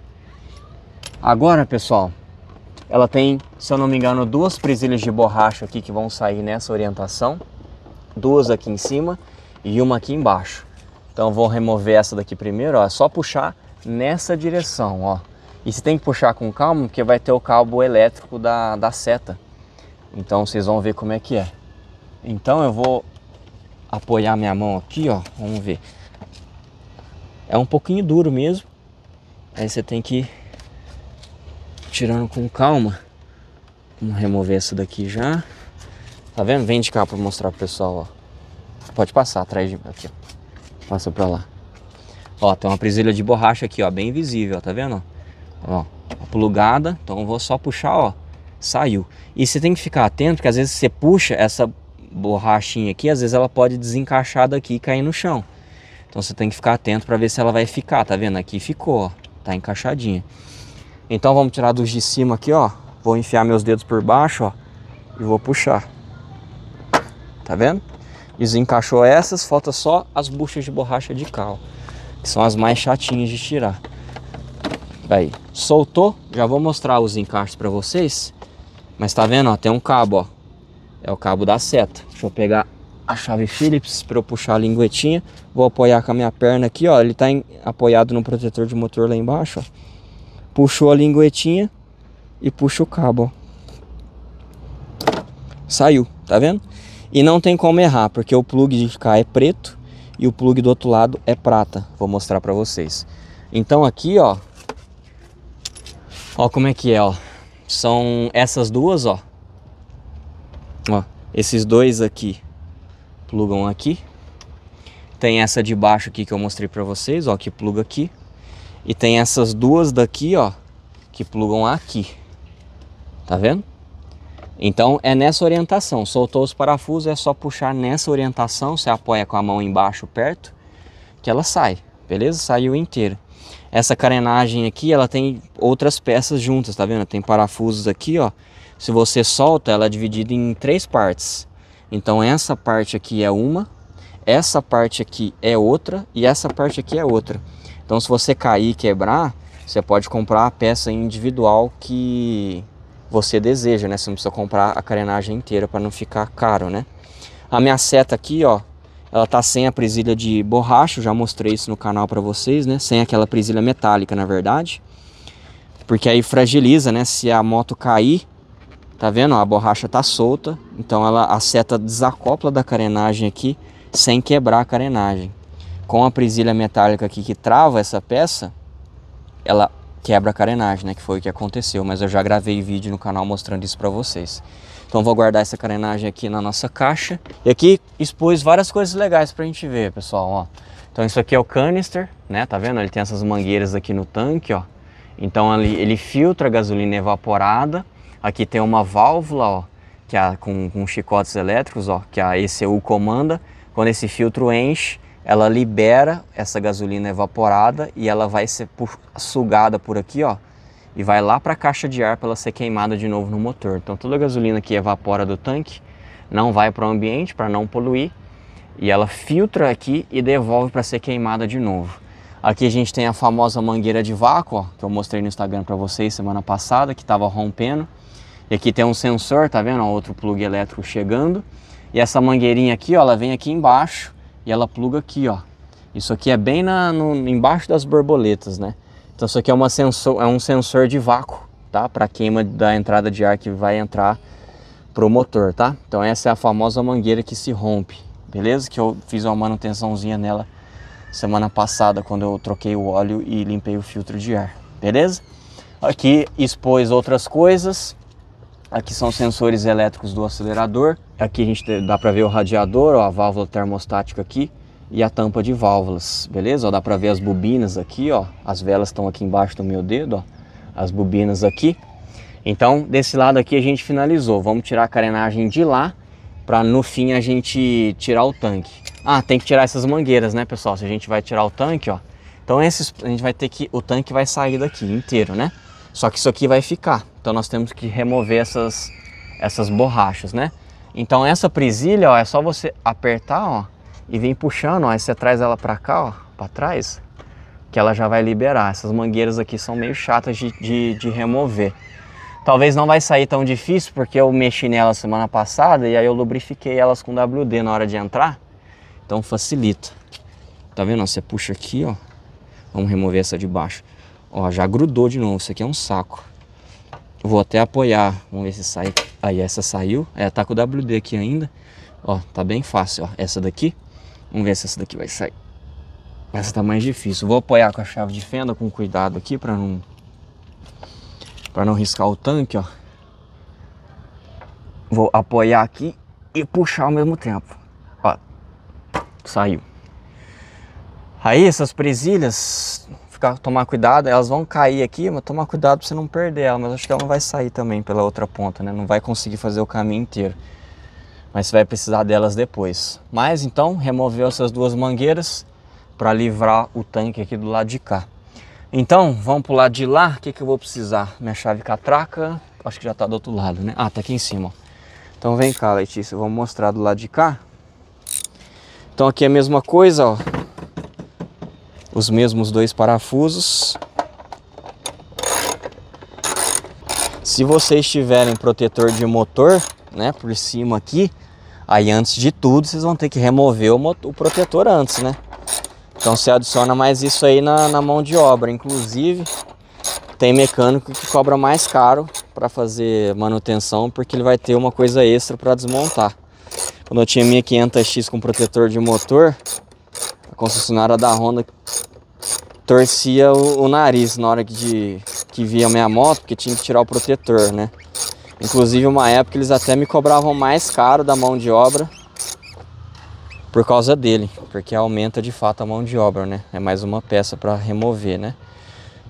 Agora, pessoal, ela tem, se eu não me engano, duas presilhas de borracha aqui que vão sair nessa orientação. Duas aqui em cima e uma aqui embaixo. Então vou remover essa daqui primeiro, ó, é só puxar nessa direção, ó. E você tem que puxar com calma porque vai ter o cabo elétrico da, da seta. Então vocês vão ver como é que é. Então eu vou apoiar minha mão aqui, ó, vamos ver. É um pouquinho duro mesmo, aí você tem que tirando com calma. Vamos remover essa daqui já. Tá vendo? Vem de cá pra mostrar pro pessoal, ó. Pode passar atrás de mim aqui, ó. Passa pra lá. Ó, tem uma presilha de borracha aqui, ó. Bem visível, ó. Tá vendo? Ó, plugada. Então eu vou só puxar, ó. Saiu. E você tem que ficar atento, porque às vezes você puxa essa borrachinha aqui, às vezes ela pode desencaixar daqui e cair no chão. Então você tem que ficar atento para ver se ela vai ficar, tá vendo? Aqui ficou, ó, tá encaixadinha. Então vamos tirar dos de cima aqui, ó. Vou enfiar meus dedos por baixo, ó. E vou puxar. Tá vendo? Desencaixou essas, falta só as buchas de borracha de cal. Que são as mais chatinhas de tirar. Aí, soltou. Já vou mostrar os encaixes para vocês. Mas tá vendo, ó, tem um cabo, ó. É o cabo da seta. Deixa eu pegar a chave Phillips para eu puxar a linguetinha. Vou apoiar com a minha perna aqui, ó. Ele tá em, apoiado no protetor de motor lá embaixo, ó puxou a linguetinha e puxa o cabo. Saiu, tá vendo? E não tem como errar, porque o plug de cá é preto e o plug do outro lado é prata. Vou mostrar pra vocês. Então aqui, ó. Ó como é que é, ó. São essas duas, ó. Ó, esses dois aqui plugam aqui. Tem essa de baixo aqui que eu mostrei pra vocês, ó, que pluga aqui. E tem essas duas daqui, ó, que plugam aqui. Tá vendo? Então é nessa orientação. Soltou os parafusos, é só puxar nessa orientação. Você apoia com a mão embaixo perto, que ela sai, beleza? Saiu inteira. Essa carenagem aqui, ela tem outras peças juntas, tá vendo? Tem parafusos aqui, ó. Se você solta, ela é dividida em três partes. Então essa parte aqui é uma, essa parte aqui é outra e essa parte aqui é outra. Então, se você cair e quebrar, você pode comprar a peça individual que você deseja, né? Você não precisa comprar a carenagem inteira para não ficar caro, né? A minha seta aqui, ó, ela tá sem a presilha de borracha, já mostrei isso no canal para vocês, né? Sem aquela presilha metálica, na verdade. Porque aí fragiliza, né? Se a moto cair, tá vendo? a borracha tá solta, então ela a seta desacopla da carenagem aqui sem quebrar a carenagem com a presilha metálica aqui que trava essa peça, ela quebra a carenagem, né? Que foi o que aconteceu, mas eu já gravei vídeo no canal mostrando isso para vocês. Então vou guardar essa carenagem aqui na nossa caixa. E aqui expôs várias coisas legais para a gente ver, pessoal, ó. Então isso aqui é o canister, né? Tá vendo? Ele tem essas mangueiras aqui no tanque, ó. Então ali ele filtra a gasolina evaporada. Aqui tem uma válvula, ó, que é com, com chicotes elétricos, ó, que a ECU comanda. Quando esse filtro enche, ela libera essa gasolina evaporada e ela vai ser por, sugada por aqui, ó, e vai lá para a caixa de ar para ela ser queimada de novo no motor. Então toda a gasolina que evapora do tanque não vai para o ambiente para não poluir e ela filtra aqui e devolve para ser queimada de novo. Aqui a gente tem a famosa mangueira de vácuo, ó, que eu mostrei no Instagram para vocês semana passada, que estava rompendo. E aqui tem um sensor, tá vendo? outro plug elétrico chegando. E essa mangueirinha aqui, ó, ela vem aqui embaixo e ela pluga aqui, ó. Isso aqui é bem na, no, embaixo das borboletas, né? Então isso aqui é, uma sensor, é um sensor de vácuo, tá? Para queima da entrada de ar que vai entrar pro motor, tá? Então essa é a famosa mangueira que se rompe, beleza? Que eu fiz uma manutençãozinha nela semana passada quando eu troquei o óleo e limpei o filtro de ar, beleza? Aqui expôs outras coisas, Aqui são sensores elétricos do acelerador. Aqui a gente dá para ver o radiador, ó, a válvula termostática aqui e a tampa de válvulas, beleza? Ó, dá para ver as bobinas aqui, ó. As velas estão aqui embaixo do meu dedo, ó. As bobinas aqui. Então, desse lado aqui a gente finalizou. Vamos tirar a carenagem de lá para no fim a gente tirar o tanque. Ah, tem que tirar essas mangueiras, né, pessoal? Se a gente vai tirar o tanque, ó. Então, esses a gente vai ter que o tanque vai sair daqui inteiro, né? Só que isso aqui vai ficar. Então nós temos que remover essas, essas borrachas, né? Então essa presilha, ó, é só você apertar, ó, e vir puxando, ó. Aí você traz ela pra cá, ó, pra trás, que ela já vai liberar. Essas mangueiras aqui são meio chatas de, de, de remover. Talvez não vai sair tão difícil, porque eu mexi nela semana passada e aí eu lubrifiquei elas com WD na hora de entrar. Então facilita. Tá vendo? Você puxa aqui, ó. Vamos remover essa de baixo. Ó, já grudou de novo. Isso aqui é um saco. Vou até apoiar. Vamos ver se sai. Aí essa saiu. É, tá com o WD aqui ainda. Ó, tá bem fácil, ó. Essa daqui. Vamos ver se essa daqui vai sair. Essa tá mais difícil. Vou apoiar com a chave de fenda com cuidado aqui pra não... Pra não riscar o tanque, ó. Vou apoiar aqui e puxar ao mesmo tempo. Ó, saiu. Aí essas presilhas ficar, tomar cuidado, elas vão cair aqui, mas tomar cuidado para você não perder ela, mas acho que ela não vai sair também pela outra ponta, né? Não vai conseguir fazer o caminho inteiro. Mas você vai precisar delas depois. Mas então, removeu essas duas mangueiras para livrar o tanque aqui do lado de cá. Então, vamos pro lado de lá, o que, que eu vou precisar? Minha chave catraca, acho que já tá do outro lado, né? Ah, tá aqui em cima, ó. Então vem cá, Letícia, eu vou mostrar do lado de cá. Então aqui é a mesma coisa, ó os mesmos dois parafusos. Se vocês tiverem protetor de motor, né, por cima aqui, aí antes de tudo vocês vão ter que remover o, motor, o protetor antes, né? Então você adiciona mais isso aí na, na mão de obra. Inclusive, tem mecânico que cobra mais caro para fazer manutenção, porque ele vai ter uma coisa extra para desmontar. Quando eu tinha minha 500X com protetor de motor, concessionária da Honda torcia o, o nariz na hora que, de, que via a minha moto, porque tinha que tirar o protetor, né? Inclusive, uma época eles até me cobravam mais caro da mão de obra por causa dele, porque aumenta de fato a mão de obra, né? É mais uma peça para remover, né?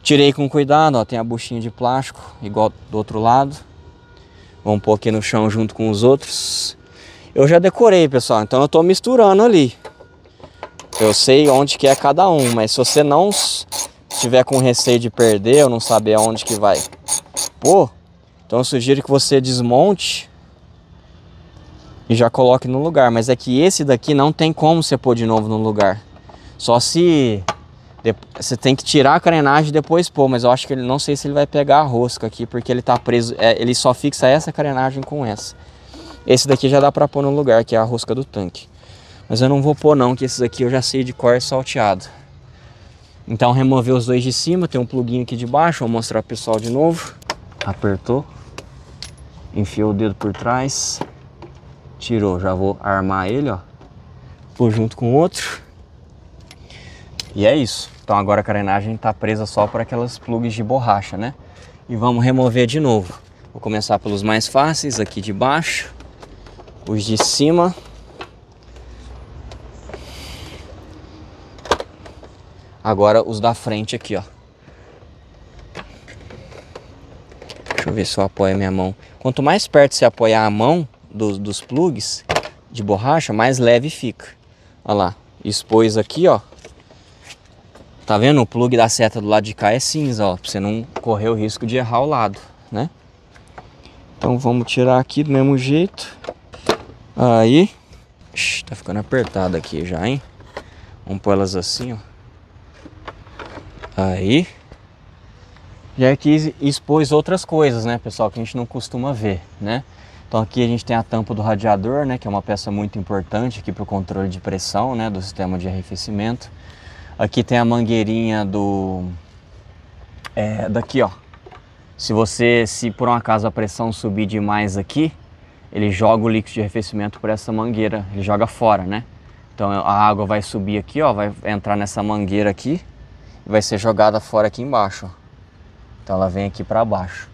Tirei com cuidado, ó, tem a buchinha de plástico igual do outro lado. Vamos pôr aqui no chão junto com os outros. Eu já decorei, pessoal, então eu tô misturando ali. Eu sei onde que é cada um, mas se você não tiver com receio de perder ou não saber aonde que vai pô, então eu sugiro que você desmonte e já coloque no lugar. Mas é que esse daqui não tem como você pôr de novo no lugar. Só se... Você tem que tirar a carenagem e depois pôr, mas eu acho que ele não sei se ele vai pegar a rosca aqui, porque ele tá preso, é, ele só fixa essa carenagem com essa. Esse daqui já dá para pôr no lugar, que é a rosca do tanque. Mas eu não vou pôr não, que esses aqui eu já sei de cor salteado. Então remover os dois de cima, tem um pluguinho aqui de baixo, vou mostrar pro pessoal de novo. Apertou, enfiou o dedo por trás, tirou, já vou armar ele, ó. Pôr junto com o outro. E é isso. Então agora a carenagem está presa só por aquelas plugs de borracha, né? E vamos remover de novo. Vou começar pelos mais fáceis, aqui de baixo, os de cima. Agora os da frente aqui, ó. Deixa eu ver se eu apoio a minha mão. Quanto mais perto você apoiar a mão dos, dos plugs de borracha, mais leve fica. Olha lá, expôs aqui, ó. Tá vendo? O plug da seta do lado de cá é cinza, ó. Pra você não correr o risco de errar o lado, né? Então vamos tirar aqui do mesmo jeito. Aí. Ixi, tá ficando apertado aqui já, hein? Vamos pôr elas assim, ó. Aí já aqui expôs outras coisas, né, pessoal, que a gente não costuma ver, né? Então aqui a gente tem a tampa do radiador, né, que é uma peça muito importante aqui para o controle de pressão, né, do sistema de arrefecimento. Aqui tem a mangueirinha do é, daqui, ó. Se você, se por um acaso a pressão subir demais aqui, ele joga o líquido de arrefecimento por essa mangueira, ele joga fora, né? Então a água vai subir aqui, ó, vai entrar nessa mangueira aqui, vai ser jogada fora aqui embaixo. Então ela vem aqui para baixo.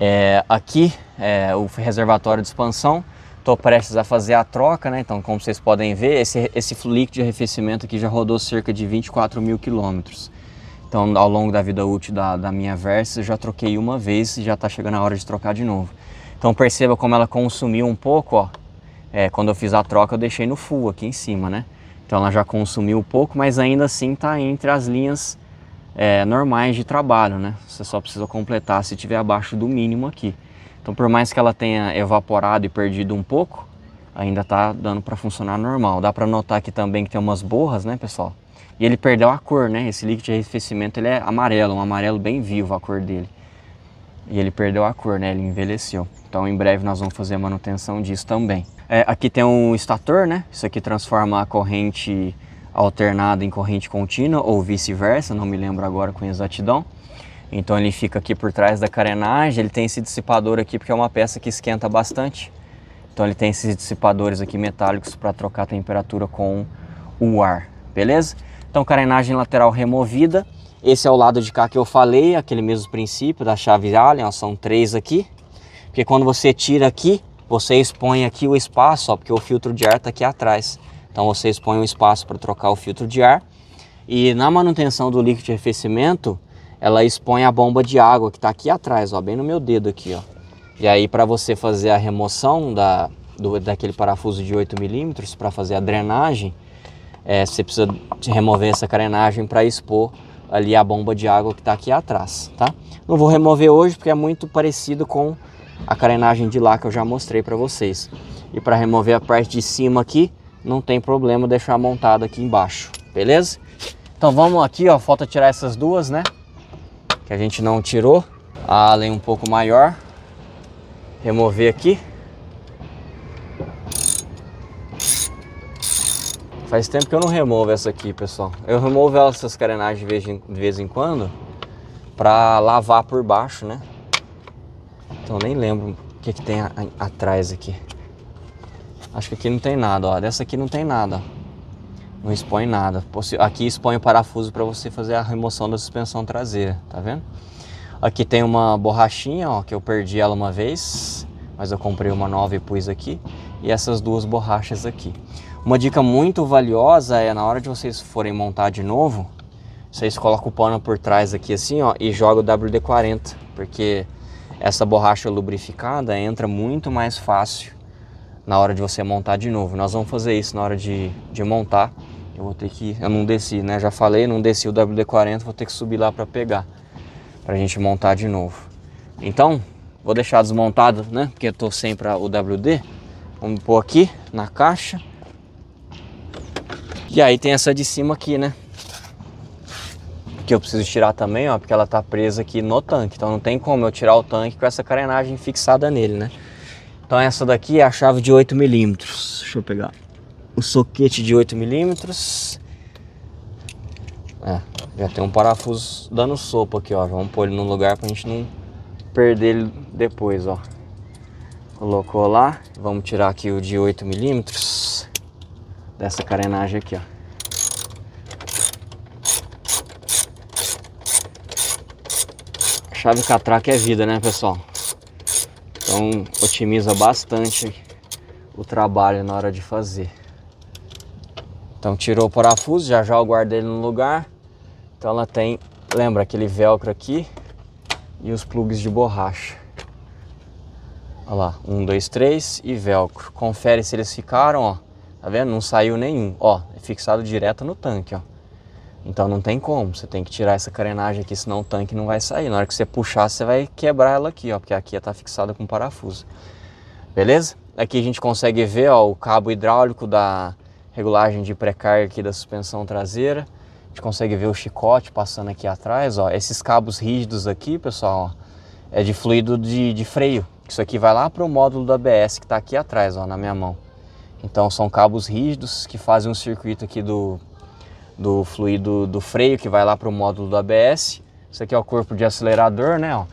É, aqui é o reservatório de expansão. Estou prestes a fazer a troca, né? Então, como vocês podem ver, esse, esse líquido de arrefecimento aqui já rodou cerca de 24 mil quilômetros. Então, ao longo da vida útil da, da minha Versa, eu já troquei uma vez e já está chegando a hora de trocar de novo. Então, perceba como ela consumiu um pouco, ó. É, quando eu fiz a troca, eu deixei no full aqui em cima, né? Então ela já consumiu um pouco, mas ainda assim está entre as linhas é, normais de trabalho, né? Você só precisa completar se tiver abaixo do mínimo aqui. Então por mais que ela tenha evaporado e perdido um pouco, ainda está dando para funcionar normal. Dá para notar aqui também que tem umas borras, né, pessoal? E ele perdeu a cor, né? Esse líquido de arrefecimento ele é amarelo, um amarelo bem vivo a cor dele e ele perdeu a cor, né? Ele envelheceu. Então em breve nós vamos fazer a manutenção disso também. É, aqui tem um estator, né? Isso aqui transforma a corrente alternada em corrente contínua ou vice-versa, não me lembro agora com exatidão. Então ele fica aqui por trás da carenagem, ele tem esse dissipador aqui porque é uma peça que esquenta bastante. Então ele tem esses dissipadores aqui metálicos para trocar a temperatura com o ar, beleza? Então carenagem lateral removida. Esse é o lado de cá que eu falei, aquele mesmo princípio da chave Allen, ó, são três aqui. Porque quando você tira aqui, você expõe aqui o espaço, ó, porque o filtro de ar está aqui atrás. Então você expõe o espaço para trocar o filtro de ar. E na manutenção do líquido de arrefecimento, ela expõe a bomba de água que está aqui atrás, ó, bem no meu dedo aqui. Ó. E aí para você fazer a remoção da, do, daquele parafuso de 8 milímetros, para fazer a drenagem, é, você precisa remover essa carenagem para expor ali a bomba de água que está aqui atrás, tá? Não vou remover hoje porque é muito parecido com a carenagem de lá que eu já mostrei para vocês. E para remover a parte de cima aqui, não tem problema deixar montada aqui embaixo, beleza? Então vamos aqui, ó, falta tirar essas duas, né? Que a gente não tirou. A além um pouco maior. Remover aqui. Faz tempo que eu não removo essa aqui, pessoal. Eu removo essas carenagens de vez, em, de vez em quando para lavar por baixo, né? Então nem lembro o que, que tem a, a, atrás aqui. Acho que aqui não tem nada, ó. Dessa aqui não tem nada. Não expõe nada. Aqui expõe o parafuso para você fazer a remoção da suspensão traseira, tá vendo? Aqui tem uma borrachinha, ó, que eu perdi ela uma vez, mas eu comprei uma nova e pus aqui. E essas duas borrachas aqui. Uma dica muito valiosa é na hora de vocês forem montar de novo, vocês colocam o pano por trás aqui assim, ó, e joga o WD-40, porque essa borracha lubrificada entra muito mais fácil na hora de você montar de novo. Nós vamos fazer isso na hora de, de montar. Eu vou ter que, eu não desci, né? Já falei, não desci o WD-40, vou ter que subir lá para pegar, para a gente montar de novo. Então, vou deixar desmontado, né? Porque eu tô sem para o WD. Vamos pôr aqui na caixa. E aí tem essa de cima aqui, né? Que eu preciso tirar também, ó, porque ela tá presa aqui no tanque. Então não tem como eu tirar o tanque com essa carenagem fixada nele, né? Então essa daqui é a chave de 8 milímetros. Deixa eu pegar o soquete de 8 milímetros. É, já tem um parafuso dando sopa aqui, ó. Vamos pôr ele no lugar pra gente não perder ele depois, ó. Colocou lá. Vamos tirar aqui o de 8 milímetros dessa carenagem aqui, ó. A chave catraca é vida, né, pessoal? Então, otimiza bastante o trabalho na hora de fazer. Então, tirou o parafuso, já já eu guardei ele no lugar. Então, ela tem, lembra, aquele velcro aqui e os plugs de borracha. Olha lá, um, dois, três e velcro. Confere se eles ficaram, ó Tá vendo? Não saiu nenhum. Ó, é fixado direto no tanque, ó. Então não tem como, você tem que tirar essa carenagem aqui, senão o tanque não vai sair. Na hora que você puxar, você vai quebrar ela aqui, ó, porque aqui tá fixada com parafuso. Beleza? Aqui a gente consegue ver ó, o cabo hidráulico da regulagem de pré-carga aqui da suspensão traseira. A gente consegue ver o chicote passando aqui atrás. Ó. Esses cabos rígidos aqui, pessoal, ó, é de fluido de, de freio. Isso aqui vai lá para o módulo do ABS que está aqui atrás, ó, na minha mão. Então são cabos rígidos que fazem um circuito aqui do, do fluido do freio que vai lá para o módulo do ABS. Isso aqui é o corpo de acelerador, né? Ó.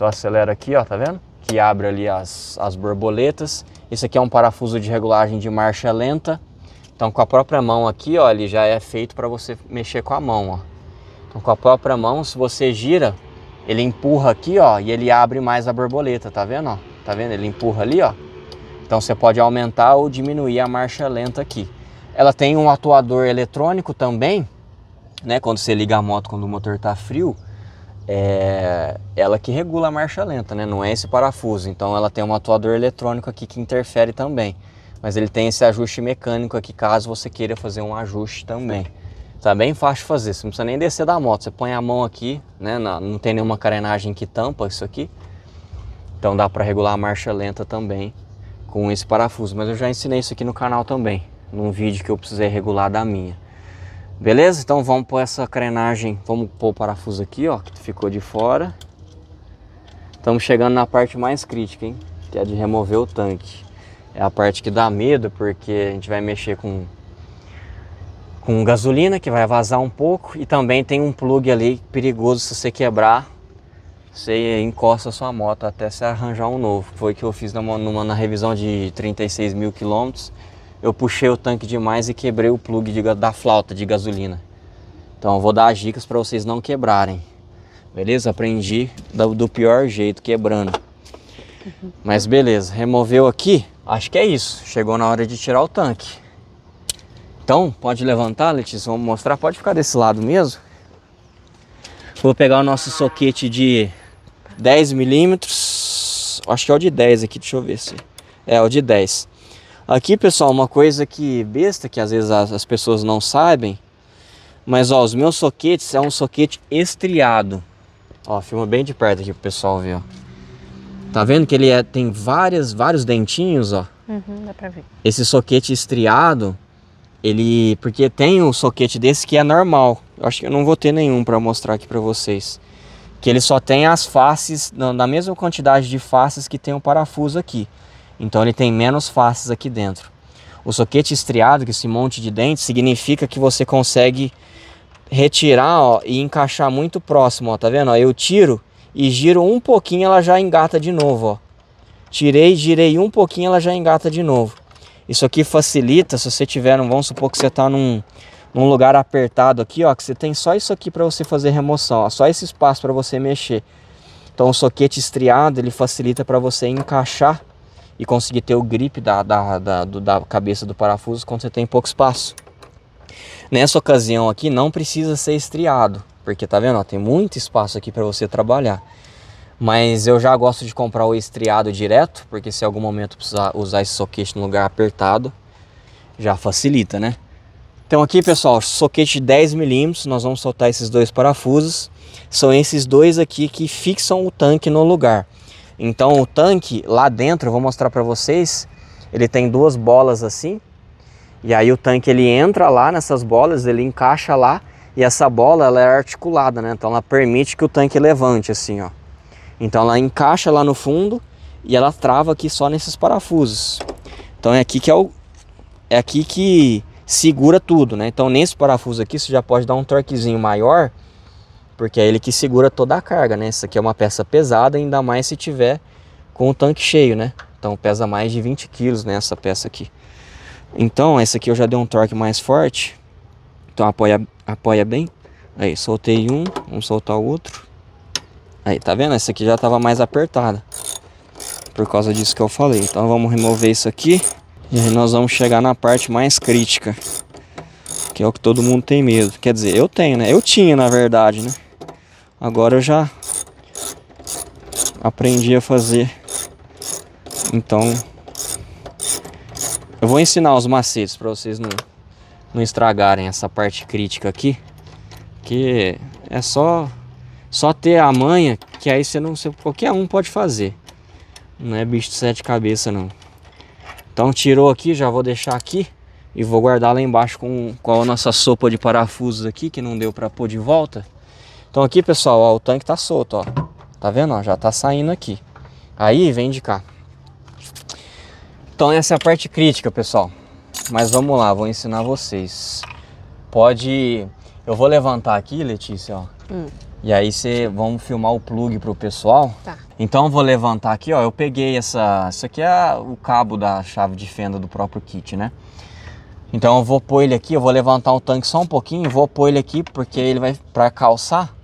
eu acelera aqui, ó, tá vendo? Que abre ali as, as borboletas. Esse aqui é um parafuso de regulagem de marcha lenta. Então com a própria mão aqui, ó, ele já é feito para você mexer com a mão, ó. Então com a própria mão, se você gira, ele empurra aqui, ó, e ele abre mais a borboleta, tá vendo, ó? Tá vendo? Ele empurra ali, ó. Então você pode aumentar ou diminuir a marcha lenta aqui. Ela tem um atuador eletrônico também, né? Quando você liga a moto quando o motor está frio, é ela que regula a marcha lenta, né? Não é esse parafuso. Então ela tem um atuador eletrônico aqui que interfere também. Mas ele tem esse ajuste mecânico aqui caso você queira fazer um ajuste também. Tá bem fácil de fazer, você não precisa nem descer da moto. Você põe a mão aqui, né? Não, não tem nenhuma carenagem que tampa isso aqui. Então dá para regular a marcha lenta também com esse parafuso, mas eu já ensinei isso aqui no canal também, num vídeo que eu precisei regular da minha. Beleza? Então vamos pôr essa crenagem, vamos pôr o parafuso aqui, ó, que ficou de fora. Estamos chegando na parte mais crítica, hein? Que é de remover o tanque. É a parte que dá medo, porque a gente vai mexer com com gasolina que vai vazar um pouco e também tem um plug ali perigoso se você quebrar você encosta sua moto até se arranjar um novo. Foi o que eu fiz numa, numa, na revisão de 36 mil quilômetros. Eu puxei o tanque demais e quebrei o plug de, da flauta de gasolina. Então eu vou dar as dicas para vocês não quebrarem. Beleza? Aprendi do, do pior jeito, quebrando. Uhum. Mas beleza, removeu aqui. Acho que é isso. Chegou na hora de tirar o tanque. Então, pode levantar, Letícia, vamos mostrar. Pode ficar desse lado mesmo. Vou pegar o nosso soquete de 10 milímetros. Acho que é o de 10 aqui, deixa eu ver se. É, o de 10. Aqui, pessoal, uma coisa que besta, que às vezes as, as pessoas não sabem. Mas, ó, os meus soquetes é um soquete estriado. Ó, filma bem de perto aqui pro pessoal ver, ó. Tá vendo que ele é, tem várias, vários dentinhos, ó. Uhum, dá pra ver. Esse soquete estriado, ele... Porque tem um soquete desse que é normal. Eu acho que eu não vou ter nenhum pra mostrar aqui pra vocês que ele só tem as faces, na mesma quantidade de faces que tem o um parafuso aqui. Então ele tem menos faces aqui dentro. O soquete estriado, que esse monte de dentes significa que você consegue retirar ó, e encaixar muito próximo, ó, tá vendo? eu tiro e giro um pouquinho, ela já engata de novo, ó. Tirei, girei um pouquinho, ela já engata de novo. Isso aqui facilita, se você tiver, um vamos supor que você está num, num lugar apertado aqui, ó, que você tem só isso aqui para você fazer remoção, ó, só esse espaço para você mexer. Então o soquete estriado, ele facilita para você encaixar e conseguir ter o grip da, da, da, do, da cabeça do parafuso quando você tem pouco espaço. Nessa ocasião aqui não precisa ser estriado, porque tá vendo, ó, tem muito espaço aqui para você trabalhar. Mas eu já gosto de comprar o estriado direto, porque se em algum momento precisar usar esse soquete no lugar apertado, já facilita, né? Então aqui pessoal, soquete 10mm, nós vamos soltar esses dois parafusos. São esses dois aqui que fixam o tanque no lugar. Então o tanque lá dentro, eu vou mostrar para vocês, ele tem duas bolas assim. E aí o tanque ele entra lá nessas bolas, ele encaixa lá e essa bola ela é articulada, né? Então ela permite que o tanque levante assim, ó. Então ela encaixa lá no fundo e ela trava aqui só nesses parafusos. Então é aqui que é o é aqui que segura tudo, né? Então nesse parafuso aqui você já pode dar um torquezinho maior, porque é ele que segura toda a carga, né? Essa aqui é uma peça pesada, ainda mais se tiver com o tanque cheio, né? Então pesa mais de 20 quilos nessa né, peça aqui. Então essa aqui eu já dei um torque mais forte, então apoia, apoia bem. Aí soltei um, vamos soltar o outro. Aí tá vendo? Essa aqui já estava mais apertada por causa disso que eu falei. Então vamos remover isso aqui. E aí nós vamos chegar na parte mais crítica, que é o que todo mundo tem medo. Quer dizer, eu tenho, né? Eu tinha, na verdade, né? Agora eu já aprendi a fazer. Então, eu vou ensinar os macetes para vocês não, não estragarem essa parte crítica aqui, que é só só ter a manha, que aí você não, você, qualquer um pode fazer. Não é bicho de sete cabeças não. Então tirou aqui, já vou deixar aqui e vou guardar lá embaixo com, com a nossa sopa de parafusos aqui, que não deu para pôr de volta. Então aqui, pessoal, ó, o tanque tá solto, ó. Tá vendo? Ó, já tá saindo aqui. Aí vem de cá. Então essa é a parte crítica, pessoal. Mas vamos lá, vou ensinar vocês. Pode... Eu vou levantar aqui, Letícia, ó. Hum. E aí você vamos filmar o plug para o pessoal. Tá. Então eu vou levantar aqui, ó. Eu peguei essa. Isso aqui é o cabo da chave de fenda do próprio kit, né? Então eu vou pôr ele aqui, eu vou levantar o tanque só um pouquinho, vou pôr ele aqui porque ele vai para calçar,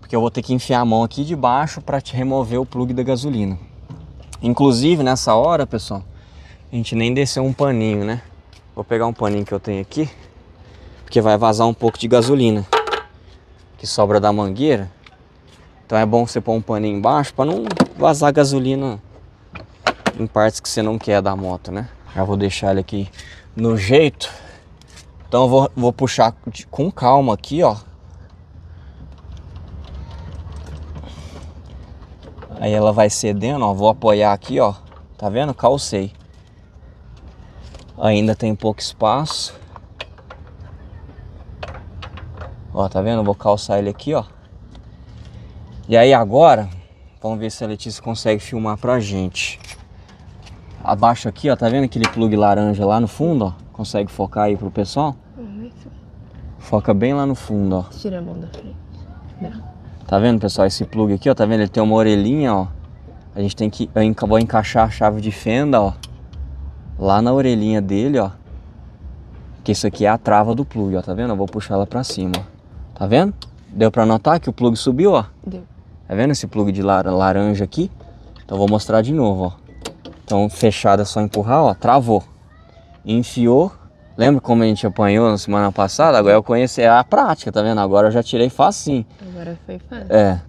porque eu vou ter que enfiar a mão aqui de baixo para te remover o plug da gasolina. Inclusive nessa hora, pessoal, a gente nem desceu um paninho, né? Vou pegar um paninho que eu tenho aqui, porque vai vazar um pouco de gasolina que sobra da mangueira. Então é bom você pôr um paninho embaixo para não vazar gasolina em partes que você não quer da moto, né? Já vou deixar ele aqui no jeito. Então eu vou, vou puxar com calma aqui, ó. Aí ela vai cedendo, ó. Vou apoiar aqui, ó. Tá vendo? Calcei. Ainda tem pouco espaço. Ó, tá vendo? vou calçar ele aqui, ó. E aí agora, vamos ver se a Letícia consegue filmar pra gente. Abaixo aqui, ó, tá vendo aquele plug laranja lá no fundo, ó? Consegue focar aí pro pessoal? Foca bem lá no fundo, ó. Tira a mão da frente. Não. Tá vendo, pessoal? Esse plug aqui, ó, tá vendo? Ele tem uma orelhinha, ó. A gente tem que... Eu vou encaixar a chave de fenda, ó. Lá na orelhinha dele, ó. Que isso aqui é a trava do plug, ó. Tá vendo? Eu vou puxar ela pra cima, ó. Tá vendo? Deu para notar que o plug subiu, ó? Deu. Tá vendo esse plug de laranja aqui? Então vou mostrar de novo, ó. Então fechada é só empurrar, ó, travou. Enfiou. Lembra como a gente apanhou na semana passada? Agora eu conheci é a prática, tá vendo? Agora eu já tirei facinho. Agora foi fácil. É.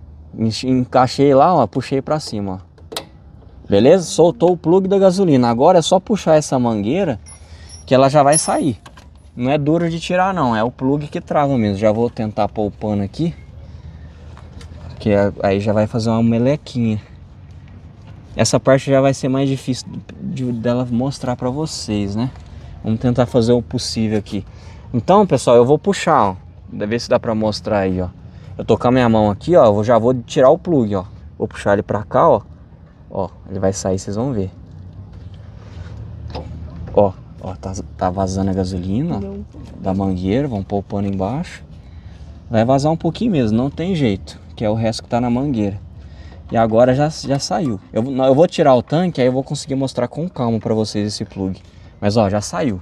Encaixei lá, ó, puxei para cima, ó. Beleza? Soltou o plug da gasolina. Agora é só puxar essa mangueira que ela já vai sair. Não é duro de tirar não, é o plug que trava mesmo. Já vou tentar poupando aqui. porque é, aí já vai fazer uma melequinha. Essa parte já vai ser mais difícil de, dela mostrar para vocês, né? Vamos tentar fazer o possível aqui. Então, pessoal, eu vou puxar, ó. Ver se dá para mostrar aí, ó. Eu tô com a minha mão aqui, ó. Eu já vou tirar o plug, ó. Vou puxar ele para cá, ó. Ó, ele vai sair, vocês vão ver. Ó, Ó, tá, tá vazando a gasolina não. da mangueira, vão poupando embaixo. Vai vazar um pouquinho mesmo, não tem jeito, que é o resto que tá na mangueira. E agora já, já saiu. Eu, não, eu vou tirar o tanque, aí eu vou conseguir mostrar com calma para vocês esse plug. Mas ó, já saiu.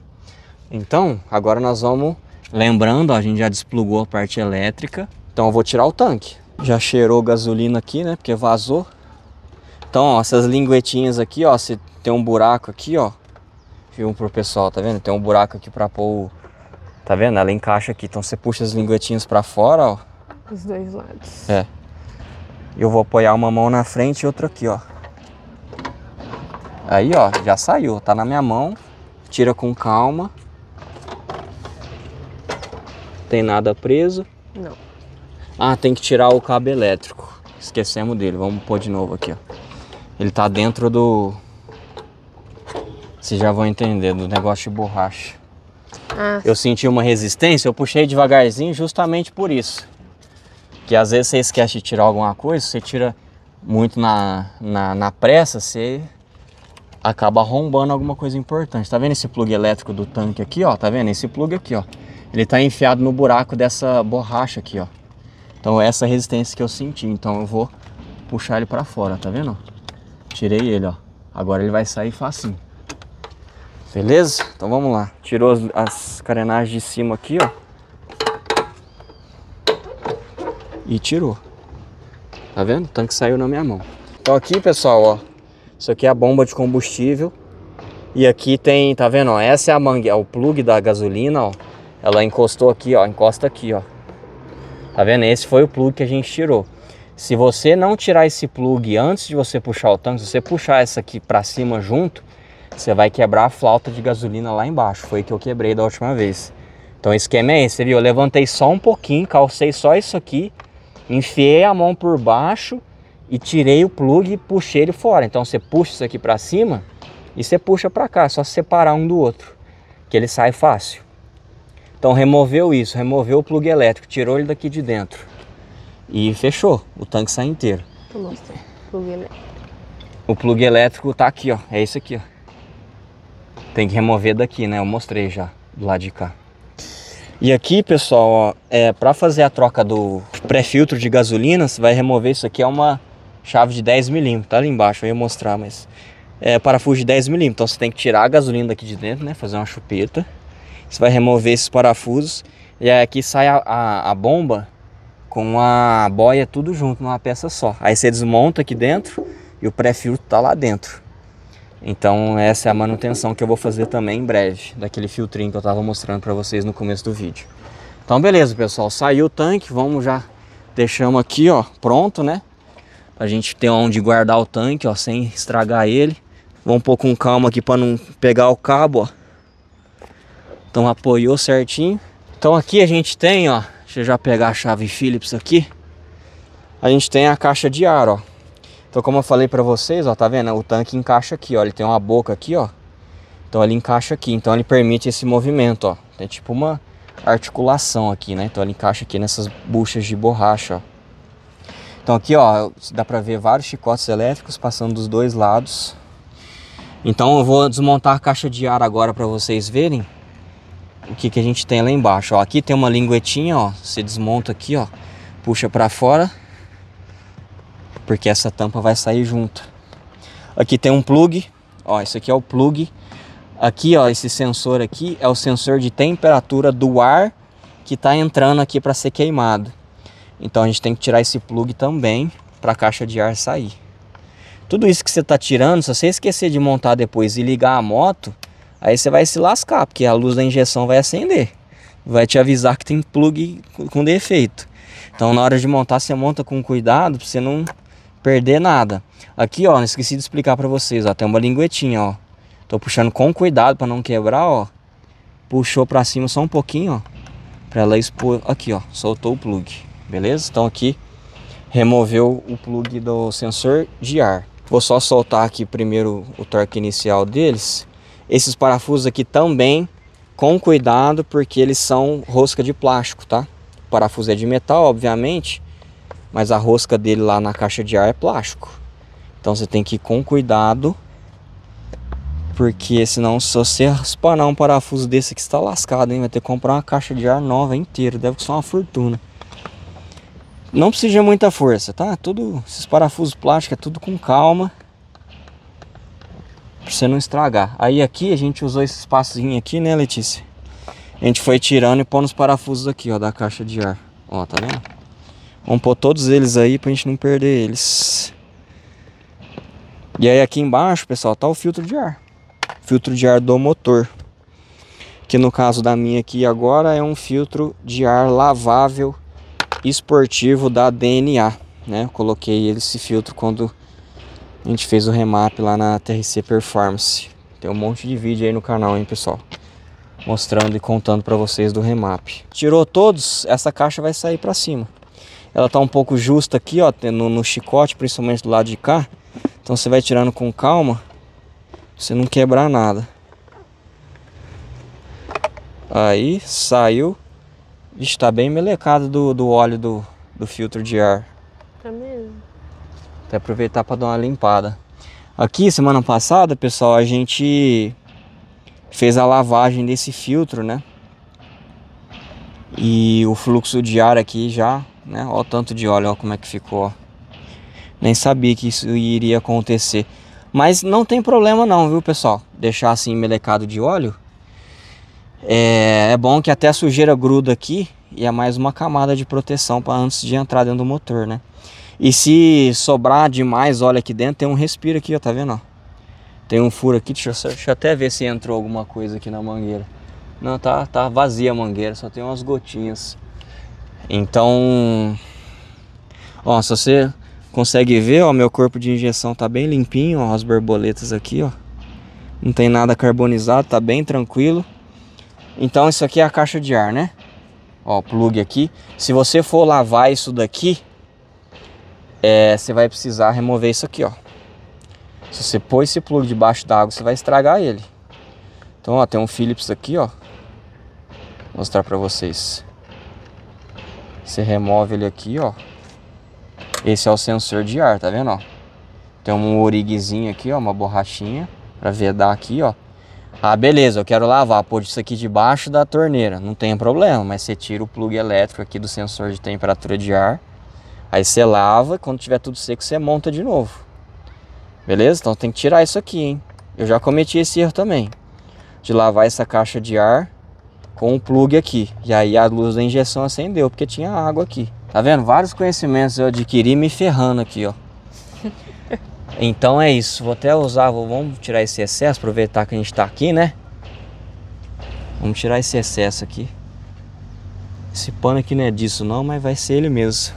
Então, agora nós vamos... Lembrando, ó, a gente já desplugou a parte elétrica. Então eu vou tirar o tanque. Já cheirou gasolina aqui, né? Porque vazou. Então, ó, essas linguetinhas aqui, ó. Se tem um buraco aqui, ó um pro pessoal, tá vendo? Tem um buraco aqui pra pôr o... Tá vendo? Ela encaixa aqui. Então você puxa os linguetinhos pra fora, ó. Os dois lados. É. E eu vou apoiar uma mão na frente e outra aqui, ó. Aí, ó, já saiu. Tá na minha mão. Tira com calma. Tem nada preso? Não. Ah, tem que tirar o cabo elétrico. Esquecemos dele. Vamos pôr de novo aqui, ó. Ele tá dentro do vocês já vão entender do negócio de borracha. Ah. Eu senti uma resistência, eu puxei devagarzinho justamente por isso. Que às vezes você esquece de tirar alguma coisa, você tira muito na, na, na pressa, você acaba arrombando alguma coisa importante. Tá vendo esse plug elétrico do tanque aqui, ó? Tá vendo? Esse plug aqui, ó. Ele tá enfiado no buraco dessa borracha aqui, ó. Então é essa resistência que eu senti. Então eu vou puxar ele pra fora, tá vendo? Tirei ele, ó. Agora ele vai sair facinho. Beleza? Então vamos lá. Tirou as, as carenagens de cima aqui, ó. E tirou. Tá vendo? O tanque saiu na minha mão. Então aqui, pessoal, ó. Isso aqui é a bomba de combustível. E aqui tem, tá vendo, ó, Essa é a mangue, é o plug da gasolina, ó. Ela encostou aqui, ó. Encosta aqui, ó. Tá vendo? Esse foi o plug que a gente tirou. Se você não tirar esse plug antes de você puxar o tanque, se você puxar essa aqui para cima junto, você vai quebrar a flauta de gasolina lá embaixo. Foi que eu quebrei da última vez. Então o esquema é esse, você viu? Eu levantei só um pouquinho, calcei só isso aqui, enfiei a mão por baixo e tirei o plug e puxei ele fora. Então você puxa isso aqui para cima e você puxa para cá, só separar um do outro, que ele sai fácil. Então removeu isso, removeu o plug elétrico, tirou ele daqui de dentro e fechou, o tanque sai inteiro. Tu mostra, plug elétrico. O plug elétrico tá aqui, ó, é isso aqui, ó. Tem que remover daqui, né? Eu mostrei já, do lado de cá. E aqui, pessoal, ó, é, para fazer a troca do pré-filtro de gasolina, você vai remover isso aqui, é uma chave de 10 milímetros, tá ali embaixo, eu ia mostrar, mas... É, parafuso de 10 milímetros, então você tem que tirar a gasolina daqui de dentro, né? Fazer uma chupeta. Você vai remover esses parafusos e aí aqui sai a, a, a bomba com a boia tudo junto numa peça só. Aí você desmonta aqui dentro e o pré-filtro tá lá dentro. Então essa é a manutenção que eu vou fazer também em breve, daquele filtrinho que eu estava mostrando para vocês no começo do vídeo. Então beleza pessoal, saiu o tanque, vamos já, deixamos aqui ó, pronto né, a gente ter onde guardar o tanque ó, sem estragar ele. Vamos pôr com calma aqui para não pegar o cabo ó. Então apoiou certinho. Então aqui a gente tem ó, deixa eu já pegar a chave Phillips aqui. A gente tem a caixa de ar ó, então, como eu falei para vocês, ó, tá vendo? O tanque encaixa aqui, ó, ele tem uma boca aqui, ó. Então ele encaixa aqui, então ele permite esse movimento, ó. Tem tipo uma articulação aqui, né? Então ele encaixa aqui nessas buchas de borracha, ó. Então aqui, ó, dá pra ver vários chicotes elétricos passando dos dois lados. Então eu vou desmontar a caixa de ar agora para vocês verem o que, que a gente tem lá embaixo. Ó, aqui tem uma linguetinha, ó. Você desmonta aqui, ó. Puxa para fora porque essa tampa vai sair junto. Aqui tem um plug, ó, isso aqui é o plug. Aqui, ó, esse sensor aqui é o sensor de temperatura do ar que está entrando aqui para ser queimado. Então a gente tem que tirar esse plug também para a caixa de ar sair. Tudo isso que você está tirando, se você esquecer de montar depois e ligar a moto, aí você vai se lascar, porque a luz da injeção vai acender. Vai te avisar que tem plug com defeito. Então na hora de montar, você monta com cuidado para você não perder nada. Aqui, ó, não esqueci de explicar para vocês, ó, tem uma linguetinha, ó. Tô puxando com cuidado para não quebrar, ó. Puxou para cima só um pouquinho, ó, para ela expor aqui, ó, soltou o plug. Beleza? Então aqui removeu o plug do sensor de ar. Vou só soltar aqui primeiro o torque inicial deles. Esses parafusos aqui também com cuidado porque eles são rosca de plástico, tá? O parafuso é de metal, obviamente, mas a rosca dele lá na caixa de ar é plástico. Então você tem que ir com cuidado, porque senão se você espanar um parafuso desse aqui está lascado, hein? Vai ter que comprar uma caixa de ar nova inteira, deve ser uma fortuna. Não precisa de muita força, tá? Tudo, esses parafusos plásticos é tudo com calma. Pra você não estragar. Aí aqui a gente usou esse espacinho aqui, né, Letícia? A gente foi tirando e pondo os parafusos aqui, ó, da caixa de ar. Ó, tá vendo? Vamos pôr todos eles aí pra gente não perder eles. E aí aqui embaixo, pessoal, tá o filtro de ar. Filtro de ar do motor. Que no caso da minha aqui agora é um filtro de ar lavável esportivo da DNA. Né? Eu coloquei esse filtro quando a gente fez o remap lá na TRC Performance. Tem um monte de vídeo aí no canal, hein, pessoal? Mostrando e contando para vocês do remap. Tirou todos, essa caixa vai sair para cima. Ela está um pouco justa aqui, ó, no, no chicote, principalmente do lado de cá. Então você vai tirando com calma, você não quebrar nada. Aí saiu. Está bem melecado do, do óleo do, do filtro de ar. Tá mesmo. Até aproveitar para dar uma limpada. Aqui, semana passada, pessoal, a gente fez a lavagem desse filtro, né? E o fluxo de ar aqui já né? Olha o tanto de óleo, olha como é que ficou. Nem sabia que isso iria acontecer. Mas não tem problema não, viu pessoal? Deixar assim melecado de óleo. É, é bom que até a sujeira gruda aqui e é mais uma camada de proteção para antes de entrar dentro do motor, né? E se sobrar demais óleo aqui dentro, tem um respiro aqui, ó, tá vendo? Ó? Tem um furo aqui, deixa eu, deixa eu até ver se entrou alguma coisa aqui na mangueira. Não, tá, tá vazia a mangueira, só tem umas gotinhas. Então, ó, se você consegue ver, ó, meu corpo de injeção tá bem limpinho, ó, as borboletas aqui, ó. Não tem nada carbonizado, tá bem tranquilo. Então isso aqui é a caixa de ar, né? Ó, plug aqui. Se você for lavar isso daqui, é, você vai precisar remover isso aqui, ó. Se você pôr esse plug debaixo da água, você vai estragar ele. Então, ó, tem um Philips aqui, ó. Vou mostrar pra vocês. Você remove ele aqui, ó. Esse é o sensor de ar, tá vendo, ó? Tem um origuezinho aqui, ó, uma borrachinha para vedar aqui, ó. Ah, beleza, eu quero lavar, pôr isso aqui debaixo da torneira, não tem problema, mas você tira o plugue elétrico aqui do sensor de temperatura de ar, aí você lava, quando tiver tudo seco você monta de novo. Beleza? Então tem que tirar isso aqui, hein? Eu já cometi esse erro também, de lavar essa caixa de ar com o plug aqui. E aí a luz da injeção acendeu, porque tinha água aqui. Tá vendo? Vários conhecimentos eu adquiri me ferrando aqui, ó. Então é isso. Vou até usar, vou, vamos tirar esse excesso, aproveitar que a gente tá aqui, né? Vamos tirar esse excesso aqui. Esse pano aqui não é disso não, mas vai ser ele mesmo.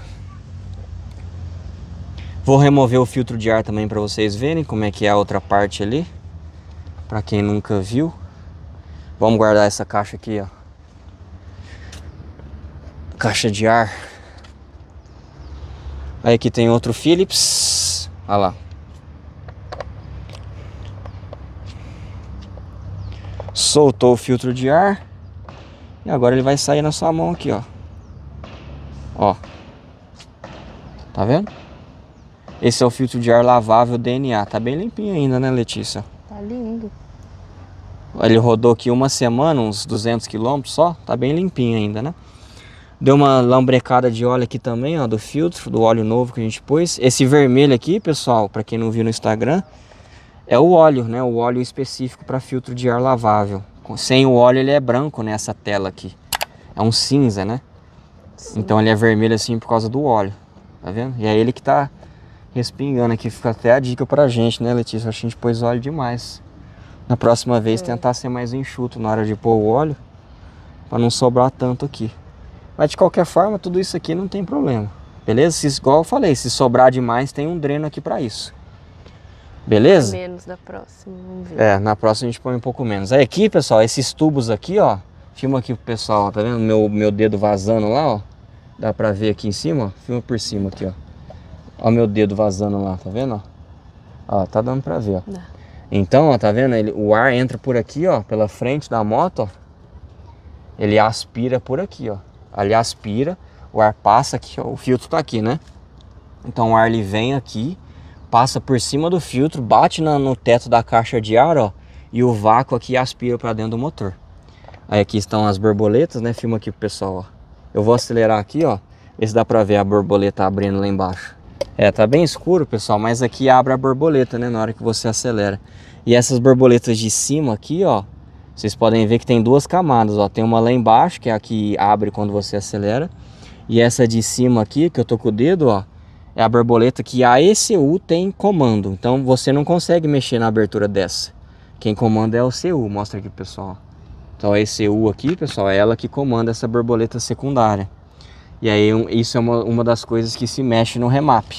Vou remover o filtro de ar também para vocês verem como é que é a outra parte ali. Para quem nunca viu. Vamos guardar essa caixa aqui, ó. Caixa de ar. Aí aqui tem outro Philips. Olha lá. Soltou o filtro de ar. E agora ele vai sair na sua mão aqui, ó. Ó. Tá vendo? Esse é o filtro de ar lavável DNA. Tá bem limpinho ainda, né, Letícia? Tá lindo. Ele rodou aqui uma semana, uns 200 quilômetros só, tá bem limpinho ainda, né? Deu uma lambrecada de óleo aqui também, ó, do filtro, do óleo novo que a gente pôs. Esse vermelho aqui, pessoal, para quem não viu no Instagram, é o óleo, né? O óleo específico para filtro de ar lavável. Sem o óleo ele é branco nessa né? tela aqui. É um cinza, né? Sim. Então ele é vermelho assim por causa do óleo. Tá vendo? E é ele que tá respingando aqui. Fica até a dica pra gente, né, Letícia? Acho que a gente pôs óleo demais. Na próxima vez é. tentar ser mais enxuto na hora de pôr o óleo, para não sobrar tanto aqui. Mas de qualquer forma, tudo isso aqui não tem problema. Beleza? Se, igual eu falei, se sobrar demais, tem um dreno aqui para isso. Beleza? Menos da próxima, vamos ver. É, na próxima a gente põe um pouco menos. Aí aqui, pessoal, esses tubos aqui, ó. Filma aqui pro pessoal, ó, tá vendo? Meu, meu dedo vazando lá, ó. Dá pra ver aqui em cima, ó. Filma por cima aqui, ó. Ó meu dedo vazando lá, tá vendo, ó? Ó, tá dando pra ver, ó. Dá. Então, ó, tá vendo? Ele, o ar entra por aqui, ó, pela frente da moto, ó. Ele aspira por aqui, ó. Ali aspira, o ar passa aqui, ó, o filtro tá aqui, né? Então o ar ele vem aqui, passa por cima do filtro, bate na, no teto da caixa de ar, ó, e o vácuo aqui aspira para dentro do motor. Aí aqui estão as borboletas, né? Filma aqui pro pessoal, ó. Eu vou acelerar aqui, ó. Ver se dá pra ver a borboleta abrindo lá embaixo. É, tá bem escuro, pessoal, mas aqui abre a borboleta, né, na hora que você acelera. E essas borboletas de cima aqui, ó, vocês podem ver que tem duas camadas, ó. Tem uma lá embaixo, que é a que abre quando você acelera. E essa de cima aqui, que eu tô com o dedo, ó, é a borboleta que a ECU tem comando. Então você não consegue mexer na abertura dessa. Quem comanda é o CU, mostra aqui pessoal. Então a ECU aqui, pessoal, é ela que comanda essa borboleta secundária. E aí isso é uma, uma das coisas que se mexe no remap.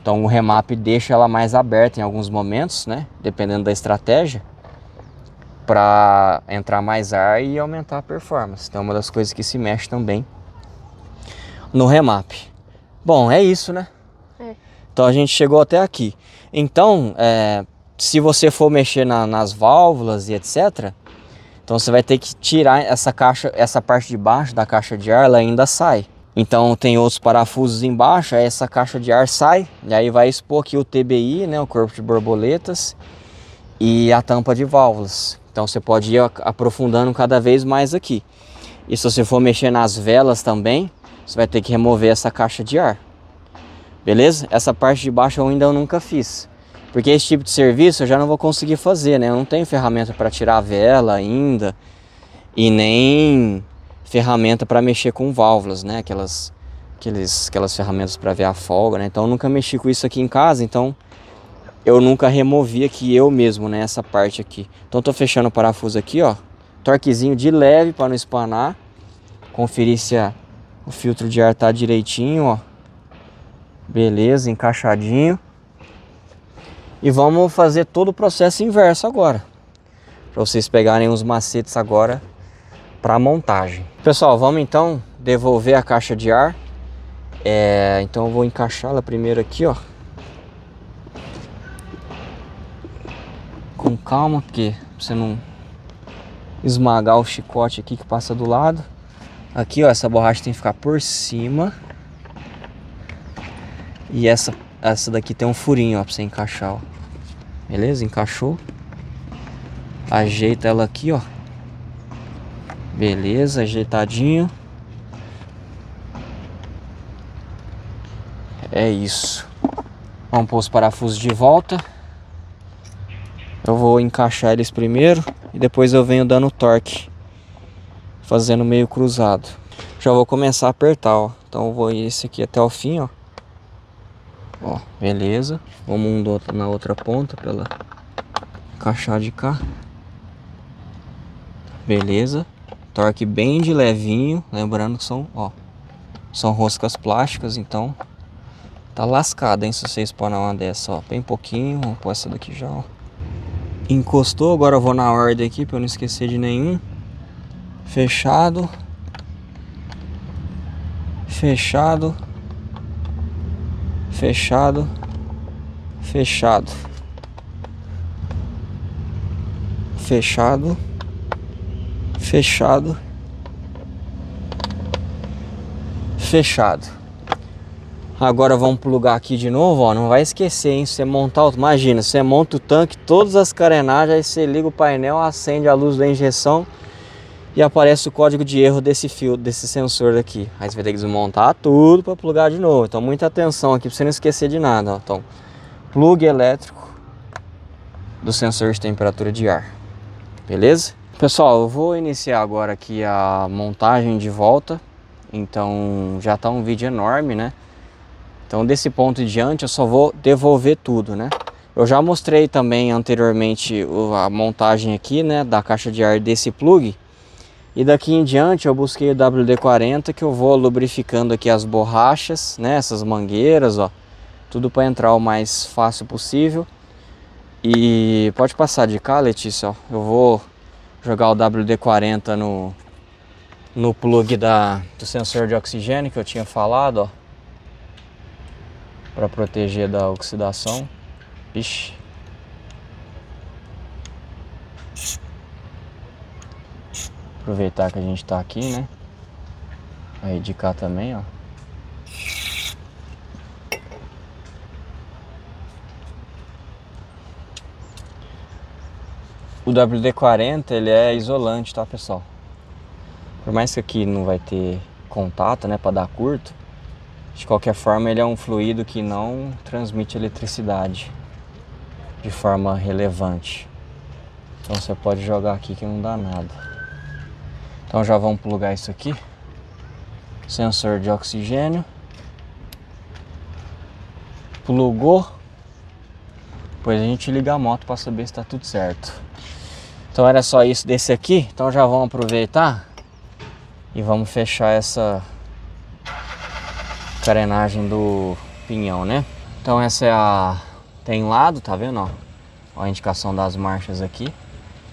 Então o remap deixa ela mais aberta em alguns momentos, né? Dependendo da estratégia, para entrar mais ar e aumentar a performance. Então é uma das coisas que se mexe também no remap. Bom, é isso, né? É. Então a gente chegou até aqui. Então, é, se você for mexer na, nas válvulas e etc, então você vai ter que tirar essa caixa, essa parte de baixo da caixa de ar, ela ainda sai. Então tem outros parafusos embaixo, aí essa caixa de ar sai, e aí vai expor aqui o TBI, né, o corpo de borboletas, e a tampa de válvulas. Então você pode ir aprofundando cada vez mais aqui. E se você for mexer nas velas também, você vai ter que remover essa caixa de ar. Beleza? Essa parte de baixo eu ainda nunca fiz. Porque esse tipo de serviço eu já não vou conseguir fazer, né? Eu não tenho ferramenta para tirar a vela ainda. E nem ferramenta para mexer com válvulas, né? Aquelas, aqueles, aquelas ferramentas para ver a folga, né? Então eu nunca mexi com isso aqui em casa, então eu nunca removi aqui eu mesmo, né? Essa parte aqui. Então tô fechando o parafuso aqui, ó. Torquezinho de leve para não espanar. Conferir se a, o filtro de ar tá direitinho, ó. Beleza, encaixadinho. E vamos fazer todo o processo inverso agora. Para vocês pegarem os macetes agora para montagem. Pessoal, vamos então devolver a caixa de ar. É, então eu vou encaixá-la primeiro aqui, ó. Com calma, porque você não esmagar o chicote aqui que passa do lado. Aqui, ó, essa borracha tem que ficar por cima. E essa, essa daqui tem um furinho, ó, pra você encaixar, ó. Beleza? Encaixou. Ajeita ela aqui, ó. Beleza, ajeitadinho. É isso. Vamos pôr os parafusos de volta. Eu vou encaixar eles primeiro e depois eu venho dando torque. Fazendo meio cruzado. Já vou começar a apertar, ó. Então eu vou esse aqui até o fim, ó. Ó, beleza. Vamos um do, na outra ponta pra ela encaixar de cá. Beleza torque bem de levinho, lembrando que são, ó, são roscas plásticas, então tá lascada, hein, se você põem uma dessa, ó, bem pouquinho, vou pôr essa daqui já, ó. Encostou, agora eu vou na ordem aqui para eu não esquecer de nenhum. Fechado. Fechado. Fechado. Fechado. Fechado fechado, fechado. Agora vamos plugar aqui de novo, ó. Não vai esquecer, hein? Você montar, imagina, você monta o tanque, todas as carenagens, aí você liga o painel, acende a luz da injeção e aparece o código de erro desse fio, desse sensor daqui. Aí você vai ter que desmontar tudo para plugar de novo. Então muita atenção aqui para você não esquecer de nada, ó. Então, plugue elétrico do sensor de temperatura de ar. Beleza? Pessoal, eu vou iniciar agora aqui a montagem de volta. Então já está um vídeo enorme, né? Então desse ponto em diante eu só vou devolver tudo, né? Eu já mostrei também anteriormente a montagem aqui, né? Da caixa de ar desse plug. E daqui em diante eu busquei o WD-40 que eu vou lubrificando aqui as borrachas, né? Essas mangueiras, ó. Tudo para entrar o mais fácil possível. E pode passar de cá, Letícia, ó. Eu vou jogar o WD-40 no, no plug da, do sensor de oxigênio que eu tinha falado, ó. Pra proteger da oxidação. Ixi. Aproveitar que a gente tá aqui, né? Aí de cá também, ó. O WD-40 ele é isolante, tá pessoal? Por mais que aqui não vai ter contato, né, para dar curto, de qualquer forma ele é um fluido que não transmite eletricidade de forma relevante. Então você pode jogar aqui que não dá nada. Então já vamos plugar isso aqui. Sensor de oxigênio. Plugou. Depois a gente liga a moto para saber se está tudo certo. Então era só isso desse aqui. Então já vamos aproveitar e vamos fechar essa carenagem do pinhão, né? Então essa é a... tem lado, tá vendo? Ó, a indicação das marchas aqui.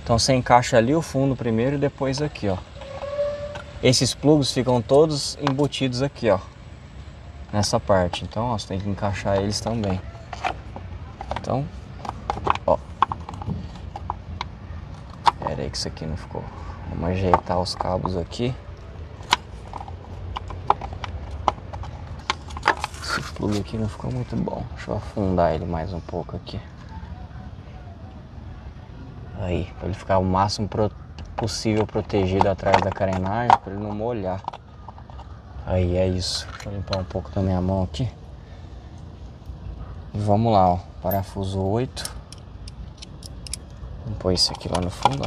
Então você encaixa ali o fundo primeiro e depois aqui, ó. Esses plugos ficam todos embutidos aqui, ó. Nessa parte. Então, ó, você tem que encaixar eles também. Então, ó, Pera aí que isso aqui não ficou. Vamos ajeitar os cabos aqui. Esse plug aqui não ficou muito bom. Deixa eu afundar ele mais um pouco aqui. Aí, para ele ficar o máximo pro possível protegido atrás da carenagem, para ele não molhar. Aí é isso. Vou limpar um pouco da minha mão aqui. E vamos lá, ó. Parafuso 8. Vamos pôr isso aqui lá no fundo.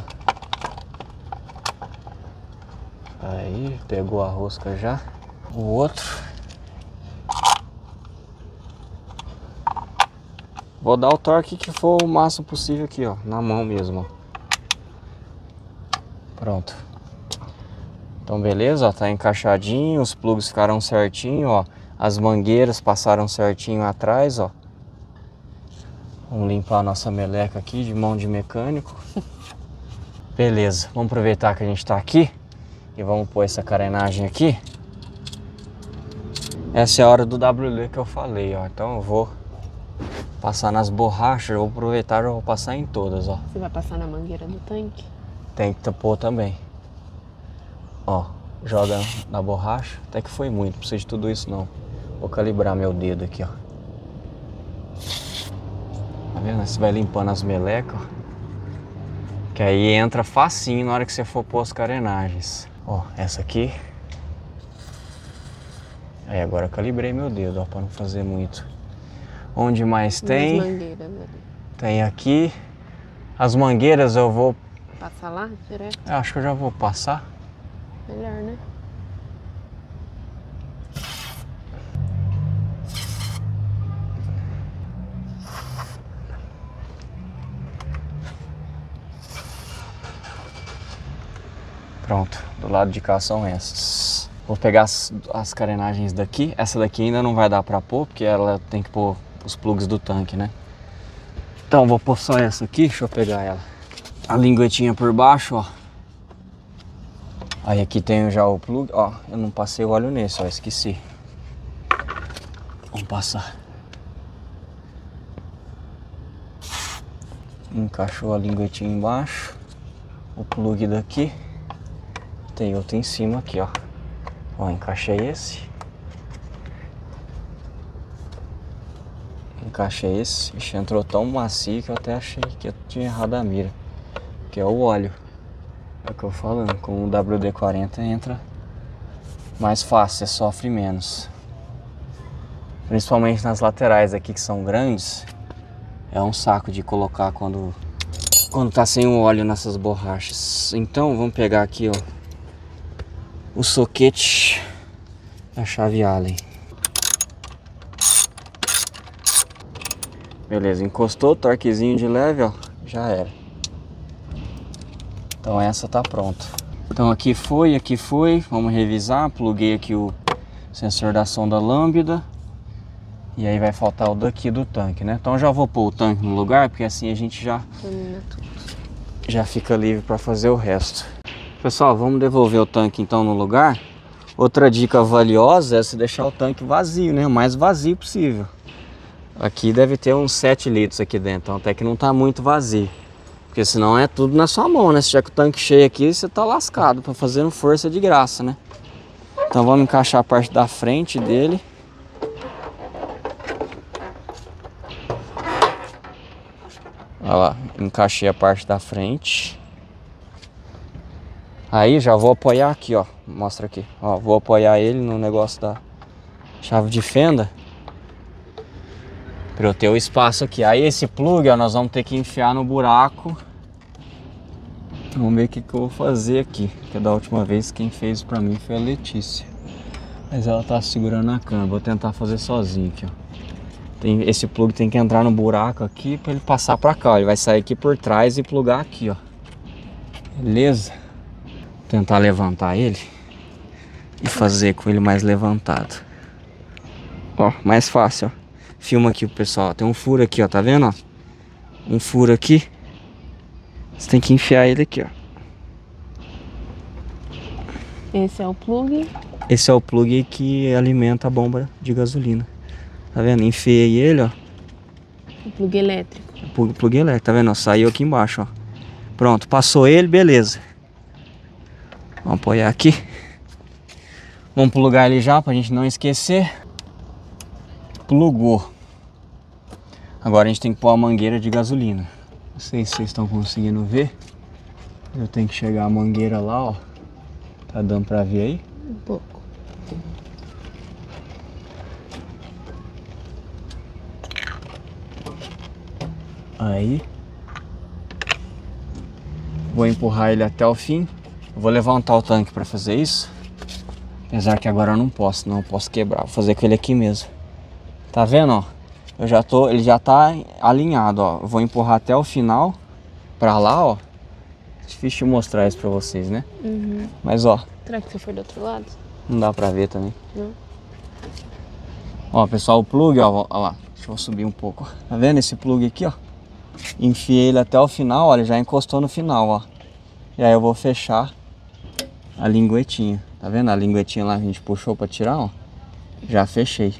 Aí, pegou a rosca já. O outro. Vou dar o torque que for o máximo possível aqui, ó. Na mão mesmo, ó. Pronto. Então, beleza, ó. Tá encaixadinho, os plugs ficaram certinho, ó. As mangueiras passaram certinho atrás, ó. Vamos limpar a nossa meleca aqui de mão de mecânico. Beleza, vamos aproveitar que a gente está aqui e vamos pôr essa carenagem aqui. Essa é a hora do WL que eu falei, ó. Então eu vou passar nas borrachas, eu vou aproveitar e vou passar em todas, ó. Você vai passar na mangueira do tanque? Tem que pôr também. Ó, joga na borracha. Até que foi muito, não precisa de tudo isso não. Vou calibrar meu dedo aqui, ó vendo? Você vai limpando as melecas, que aí entra facinho na hora que você for pôr as carenagens. Ó, essa aqui. Aí agora calibrei meu dedo, ó, pra não fazer muito. Onde mais tem? Mangueiras tem aqui. As mangueiras eu vou... Passar lá direto? Eu acho que eu já vou passar. Melhor, né? Pronto, do lado de cá são essas. Vou pegar as, as carenagens daqui. Essa daqui ainda não vai dar pra pôr, porque ela tem que pôr os plugs do tanque, né? Então, vou pôr só essa aqui. Deixa eu pegar ela. A linguetinha por baixo, ó. Aí aqui tem já o plug. Ó, eu não passei o óleo nesse, ó. Esqueci. Vamos passar. Encaixou a linguetinha embaixo. O plug daqui. Tem outro em cima aqui, ó. Ó, encaixei esse. Encaixei esse. Ixi, entrou tão macio que eu até achei que eu tinha errado a mira. Que é o óleo. É o que eu falando. Com o WD-40 entra mais fácil, você é sofre menos. Principalmente nas laterais aqui que são grandes. É um saco de colocar quando quando tá sem o óleo nessas borrachas. Então vamos pegar aqui, ó o soquete da chave Allen. Beleza, encostou, torquezinho de leve, ó, já era. Então essa tá pronta. Então aqui foi, aqui foi, vamos revisar, pluguei aqui o sensor da sonda lambda. E aí vai faltar o daqui do tanque, né? Então já vou pôr o tanque no lugar, porque assim a gente já já fica livre para fazer o resto. Pessoal, vamos devolver o tanque então no lugar. Outra dica valiosa é se deixar o tanque vazio, né? O mais vazio possível. Aqui deve ter uns 7 litros aqui dentro, então até que não está muito vazio. Porque senão é tudo na sua mão, né? Se tiver com o tanque cheio aqui, você tá lascado para tá fazendo força de graça, né? Então vamos encaixar a parte da frente dele. Olha lá, encaixei a parte da frente. Aí já vou apoiar aqui, ó. Mostra aqui. Ó, vou apoiar ele no negócio da chave de fenda. Pra eu ter o espaço aqui. Aí esse plug, ó, nós vamos ter que enfiar no buraco. Vamos ver o que, que eu vou fazer aqui. Porque da última vez quem fez pra mim foi a Letícia. Mas ela tá segurando a cana. Vou tentar fazer sozinho aqui, ó. Tem, esse plug tem que entrar no buraco aqui pra ele passar pra cá. Ó. Ele vai sair aqui por trás e plugar aqui, ó. Beleza? tentar levantar ele e fazer com ele mais levantado. Ó, mais fácil, ó. Filma aqui o pessoal, tem um furo aqui, ó, tá vendo, ó? Um furo aqui. Você tem que enfiar ele aqui, ó. Esse é o plug? Esse é o plug que alimenta a bomba de gasolina. Tá vendo? Enfiei ele, ó. O plug elétrico. O plug, plug elétrico, tá vendo? saiu aqui embaixo, ó. Pronto, passou ele, beleza. Vamos apoiar aqui. Vamos lugar ele já pra gente não esquecer. Plugou. Agora a gente tem que pôr a mangueira de gasolina. Não sei se vocês estão conseguindo ver. Eu tenho que chegar a mangueira lá, ó. Tá dando pra ver aí? Um pouco. Aí. Vou empurrar ele até o fim. Vou levantar o tanque para fazer isso. Apesar que agora eu não posso, não posso quebrar. Vou fazer com ele aqui mesmo. Tá vendo, ó? Eu já tô, ele já tá alinhado, ó. Vou empurrar até o final para lá, ó. Difícil mostrar isso para vocês, né? Uhum. Mas, ó. Será que se for do outro lado? Não dá para ver também. Não. Ó, pessoal, o plug, ó, ó lá. Deixa eu subir um pouco. Tá vendo esse plug aqui, ó? Enfiei ele até o final, ó. Ele já encostou no final, ó. E aí eu vou fechar a linguetinha. Tá vendo a linguetinha lá que a gente puxou para tirar, ó? Já fechei.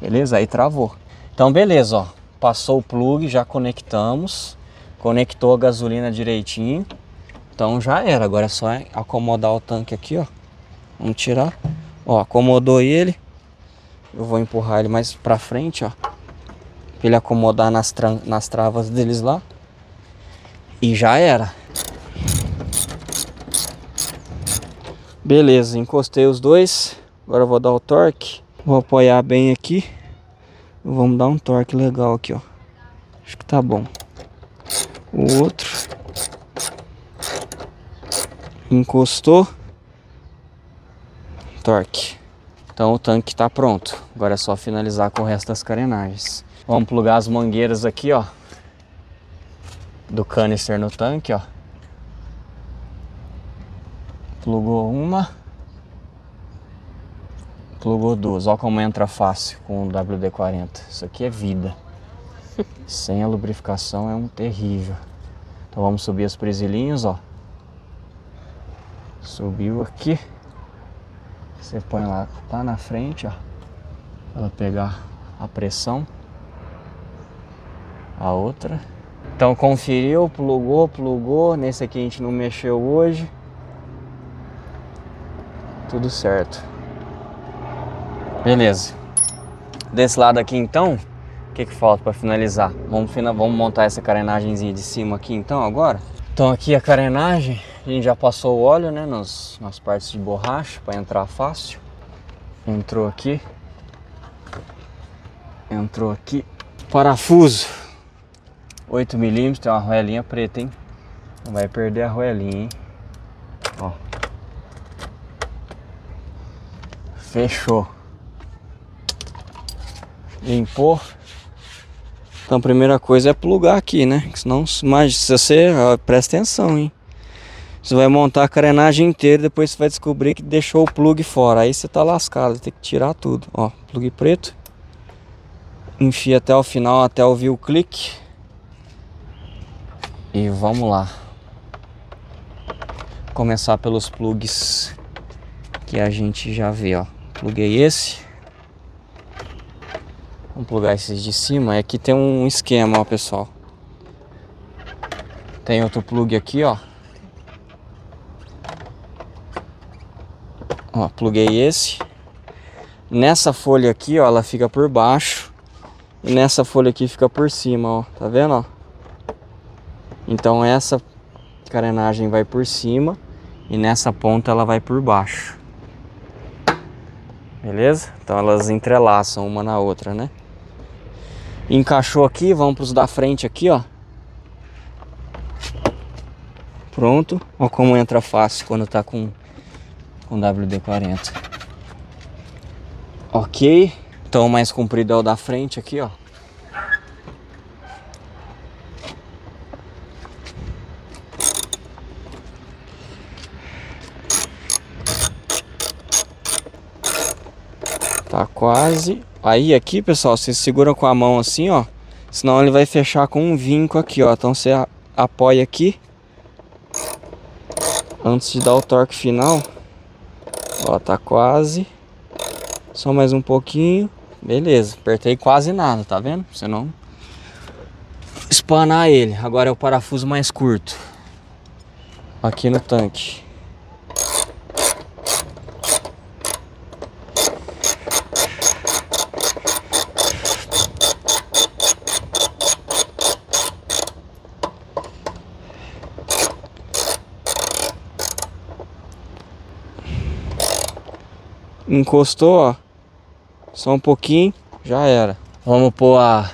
Beleza? Aí travou. Então, beleza, ó. Passou o plug, já conectamos. Conectou a gasolina direitinho. Então já era. Agora é só acomodar o tanque aqui, ó. Vamos tirar. Ó, acomodou ele. Eu vou empurrar ele mais pra frente, ó. Pra ele acomodar nas, tra nas travas deles lá. E já era. Beleza, encostei os dois. Agora vou dar o torque. Vou apoiar bem aqui. Vamos dar um torque legal aqui, ó. Acho que tá bom. O outro. Encostou. Torque. Então o tanque tá pronto. Agora é só finalizar com o resto das carenagens. Vamos plugar as mangueiras aqui, ó. Do canister no tanque, ó plugou uma, plugou duas. Olha como entra fácil com o WD-40. Isso aqui é vida. Sem a lubrificação é um terrível. Então vamos subir as presilhinhas, ó. Subiu aqui. Você põe lá, tá na frente, ó. Ela pegar a pressão. A outra. Então conferiu, plugou, plugou. Nesse aqui a gente não mexeu hoje. Tudo certo. Beleza. Desse lado aqui então, o que, que falta para finalizar? Vamos, vamos montar essa carenagemzinha de cima aqui então agora? Então aqui a carenagem, a gente já passou o óleo né, nas, nas partes de borracha para entrar fácil. Entrou aqui. Entrou aqui. Parafuso 8 milímetros, tem uma arruelinha preta, hein? Não vai perder a arruelinha, hein? Ó. Fechou. Limpou. Então a primeira coisa é plugar aqui, né? Senão, mas se você ó, presta atenção, hein? Você vai montar a carenagem inteira, depois você vai descobrir que deixou o plug fora. Aí você tá lascado, tem que tirar tudo. Ó, plug preto. Enfia até o final, até ouvir o clique. E vamos lá. Começar pelos plugs que a gente já vê, ó. Pluguei esse. Vamos plugar esses de cima. É que tem um esquema, ó, pessoal. Tem outro plug aqui, ó. Ó, pluguei esse. Nessa folha aqui, ó, ela fica por baixo. E nessa folha aqui fica por cima, ó. Tá vendo, ó? Então essa carenagem vai por cima e nessa ponta ela vai por baixo beleza? Então elas entrelaçam uma na outra, né? Encaixou aqui, vamos para os da frente aqui, ó. Pronto. Olha como entra fácil quando tá com, com WD-40. Ok. Então o mais comprido é o da frente aqui, ó. quase. Aí aqui, pessoal, você segura com a mão assim, ó. Senão ele vai fechar com um vinco aqui, ó. Então você apoia aqui. Antes de dar o torque final. Ó, tá quase. Só mais um pouquinho. Beleza, apertei quase nada, tá vendo? Você não espanar ele. Agora é o parafuso mais curto. Aqui no tanque. Encostou, ó. Só um pouquinho, já era. Vamos pôr a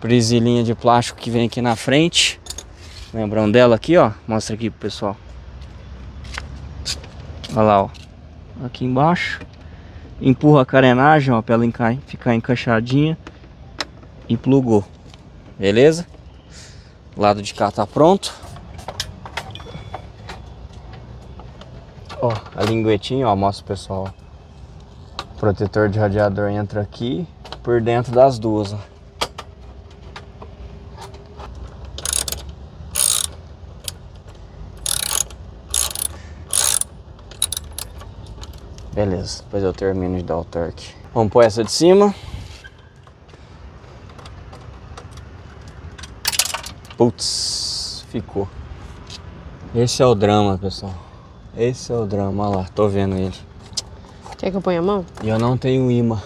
prisilinha de plástico que vem aqui na frente. Lembrando dela aqui, ó. Mostra aqui pro pessoal. Olha lá, ó. Aqui embaixo. Empurra a carenagem, ó, pra ela enca ficar encaixadinha. E plugou. Beleza? Lado de cá tá pronto. Ó, a linguetinha, ó, mostra o pessoal. O protetor de radiador entra aqui por dentro das duas, ó. Beleza, depois eu termino de dar o torque. Vamos pôr essa de cima. Putz, ficou. Esse é o drama, pessoal. Esse é o drama, olha lá, tô vendo ele. Quer que eu ponha a mão? E eu não tenho imã.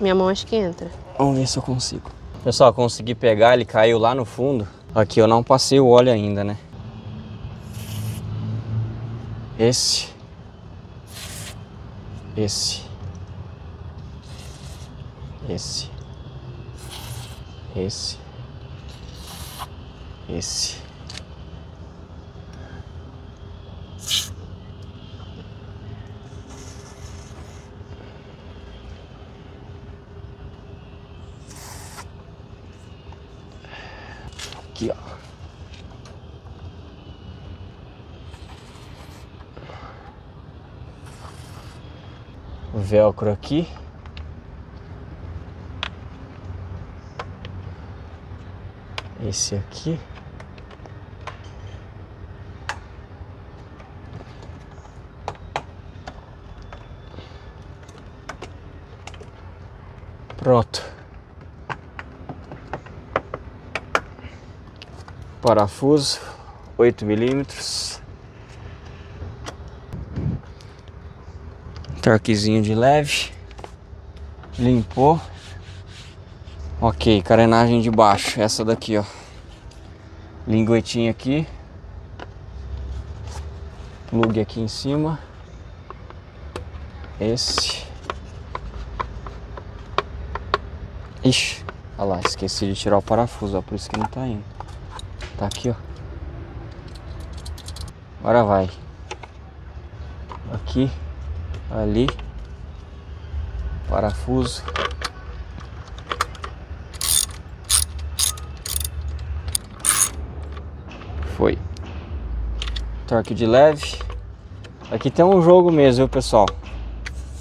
Minha mão acho que entra. Vamos ver se eu consigo. Pessoal, consegui pegar, ele caiu lá no fundo. Aqui eu não passei o óleo ainda, né? Esse. Esse. Esse. Esse. Esse. Aqui, ó. O velcro aqui. Esse aqui. Pronto. parafuso 8 milímetros, torquezinho de leve, limpou, ok, carenagem de baixo, essa daqui ó, linguetinha aqui, plug aqui em cima, esse, ixi, olha lá, esqueci de tirar o parafuso, ó, por isso que não tá indo. Tá aqui, ó. Agora vai. Aqui, ali. Parafuso. Foi. Torque de leve. Aqui tem um jogo mesmo, viu, pessoal?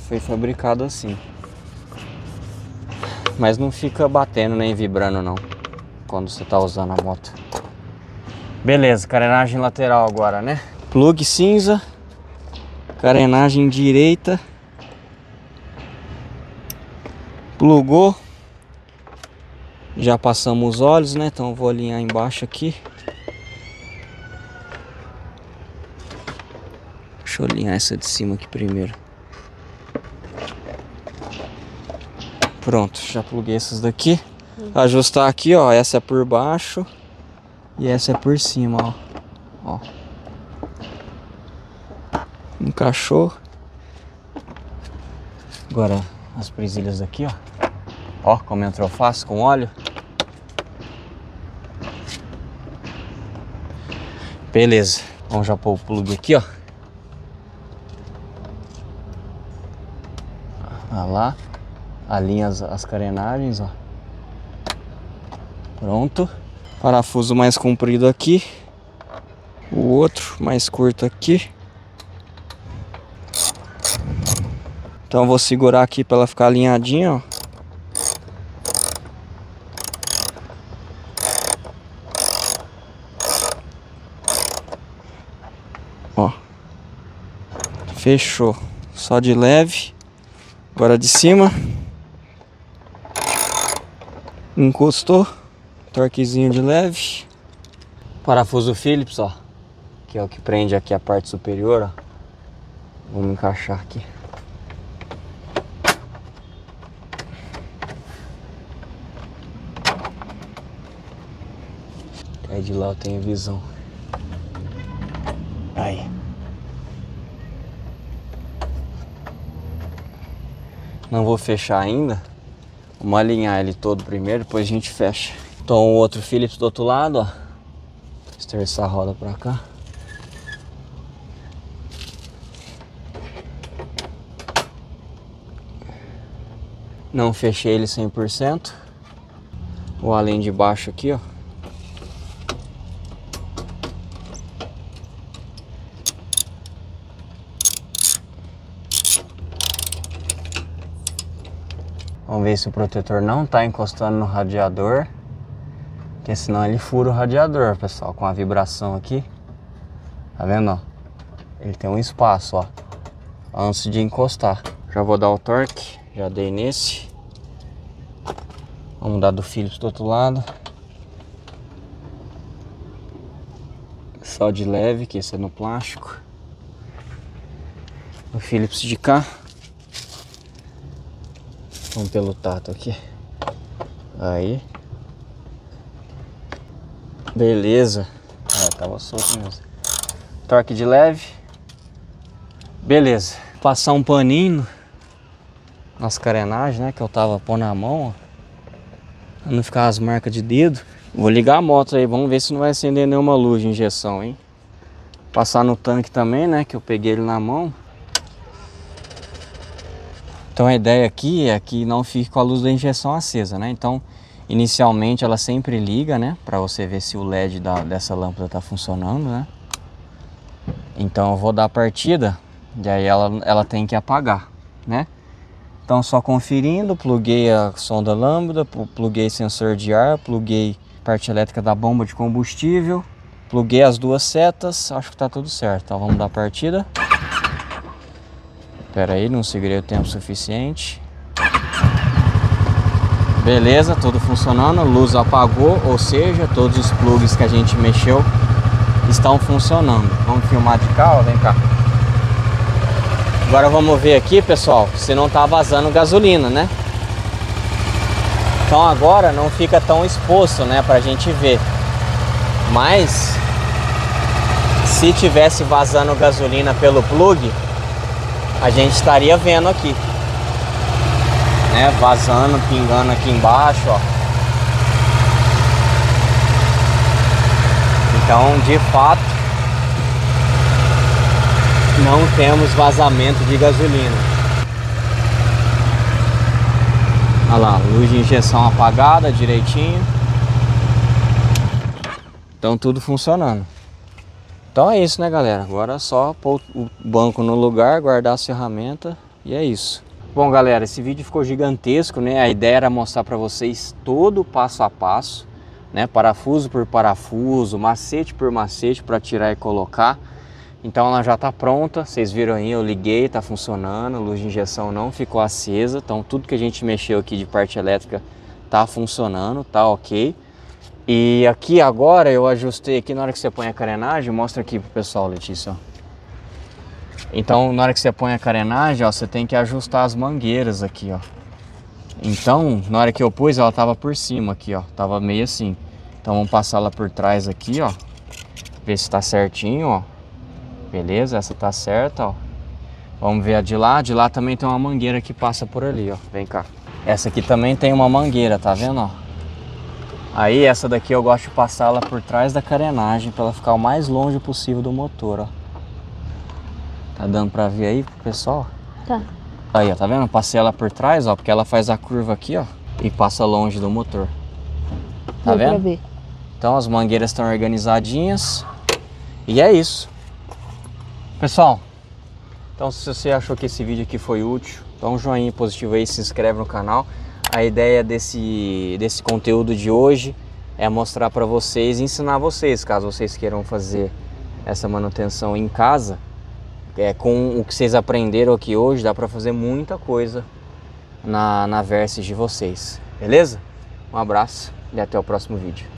Foi fabricado assim. Mas não fica batendo nem vibrando não quando você tá usando a moto. Beleza, carenagem lateral agora, né? Plug cinza, carenagem direita. Plugou. Já passamos os olhos, né? Então vou alinhar embaixo aqui. Deixa eu alinhar essa de cima aqui primeiro. Pronto, já pluguei essas daqui. Ajustar aqui, ó. Essa é por baixo. E essa é por cima, ó. ó. Um cachorro. Agora as presilhas aqui, ó. Ó, como entrou fácil com óleo. Beleza. Vamos já pôr o plug aqui, ó. Olha lá. Alinha as, as carenagens, ó. Pronto. Parafuso mais comprido aqui. O outro mais curto aqui. Então vou segurar aqui para ela ficar alinhadinha, ó. Ó. Fechou. Só de leve. Agora de cima. Encostou torquezinho de leve. Parafuso Phillips, ó, que é o que prende aqui a parte superior, ó. Vamos encaixar aqui. Aí de lá eu tenho visão. Aí. Não vou fechar ainda. Vamos alinhar ele todo primeiro, depois a gente fecha. Então o outro Phillips do outro lado, ó. Estressar a roda pra cá. Não fechei ele 100%. O além de baixo aqui, ó. Vamos ver se o protetor não está encostando no radiador. Porque senão ele fura o radiador, pessoal, com a vibração aqui. Tá vendo, ó? Ele tem um espaço, ó. Antes de encostar. Já vou dar o torque. Já dei nesse. Vamos dar do Philips do outro lado. Só de leve, que esse é no plástico. O Philips de cá. Vamos pelo tato aqui. Aí. Beleza. Ah, tava solto mesmo. Torque de leve. Beleza. Passar um paninho nas carenagens, né? Que eu tava pondo na mão, ó. Pra não ficar as marcas de dedo. Vou ligar a moto aí, vamos ver se não vai acender nenhuma luz de injeção, hein? Passar no tanque também, né? Que eu peguei ele na mão. Então a ideia aqui é que não fique com a luz da injeção acesa, né? Então Inicialmente ela sempre liga, né? Para você ver se o LED da, dessa lâmpada está funcionando, né? Então eu vou dar a partida e aí ela, ela tem que apagar, né? Então só conferindo, pluguei a sonda lambda, pluguei sensor de ar, pluguei parte elétrica da bomba de combustível, pluguei as duas setas, acho que está tudo certo. Então vamos dar partida. Espera aí, não segurei o tempo suficiente. Beleza, tudo funcionando, luz apagou, ou seja, todos os plugs que a gente mexeu estão funcionando. Vamos filmar de cá, ó, vem cá. Agora vamos ver aqui, pessoal, se não tá vazando gasolina, né? Então agora não fica tão exposto, né, pra gente ver. Mas se tivesse vazando gasolina pelo plug, a gente estaria vendo aqui né? Vazando, pingando aqui embaixo, ó. Então, de fato, não temos vazamento de gasolina. Olha lá, luz de injeção apagada direitinho. Então tudo funcionando. Então é isso, né, galera? Agora é só pôr o banco no lugar, guardar as ferramentas e é isso. Bom, galera, esse vídeo ficou gigantesco, né? A ideia era mostrar para vocês todo o passo a passo, né? Parafuso por parafuso, macete por macete para tirar e colocar. Então ela já está pronta, vocês viram aí, eu liguei, está funcionando, a luz de injeção não ficou acesa, então tudo que a gente mexeu aqui de parte elétrica está funcionando, tá ok. E aqui agora eu ajustei aqui na hora que você põe a carenagem, mostra aqui pro pessoal, Letícia, ó. Então, na hora que você põe a carenagem, ó, você tem que ajustar as mangueiras aqui, ó. Então, na hora que eu pus, ela tava por cima aqui, ó. Tava meio assim. Então, vamos passar ela por trás aqui, ó. Ver se tá certinho, ó. Beleza, essa tá certa, ó. Vamos ver a de lá. De lá também tem uma mangueira que passa por ali, ó. Vem cá. Essa aqui também tem uma mangueira, tá vendo, ó? Aí, essa daqui eu gosto de passar ela por trás da carenagem para ela ficar o mais longe possível do motor, ó. Tá dando pra ver aí pro pessoal? Tá. Aí, ó, tá vendo? Passei ela por trás, ó, porque ela faz a curva aqui, ó, e passa longe do motor. Tá Deu vendo? Ver. Então as mangueiras estão organizadinhas. E é isso. Pessoal, então se você achou que esse vídeo aqui foi útil, dá um joinha positivo aí, se inscreve no canal. A ideia desse, desse conteúdo de hoje é mostrar para vocês, ensinar vocês, caso vocês queiram fazer essa manutenção em casa, é, com o que vocês aprenderam aqui hoje, dá para fazer muita coisa na, na Versys de vocês. Beleza? Um abraço e até o próximo vídeo.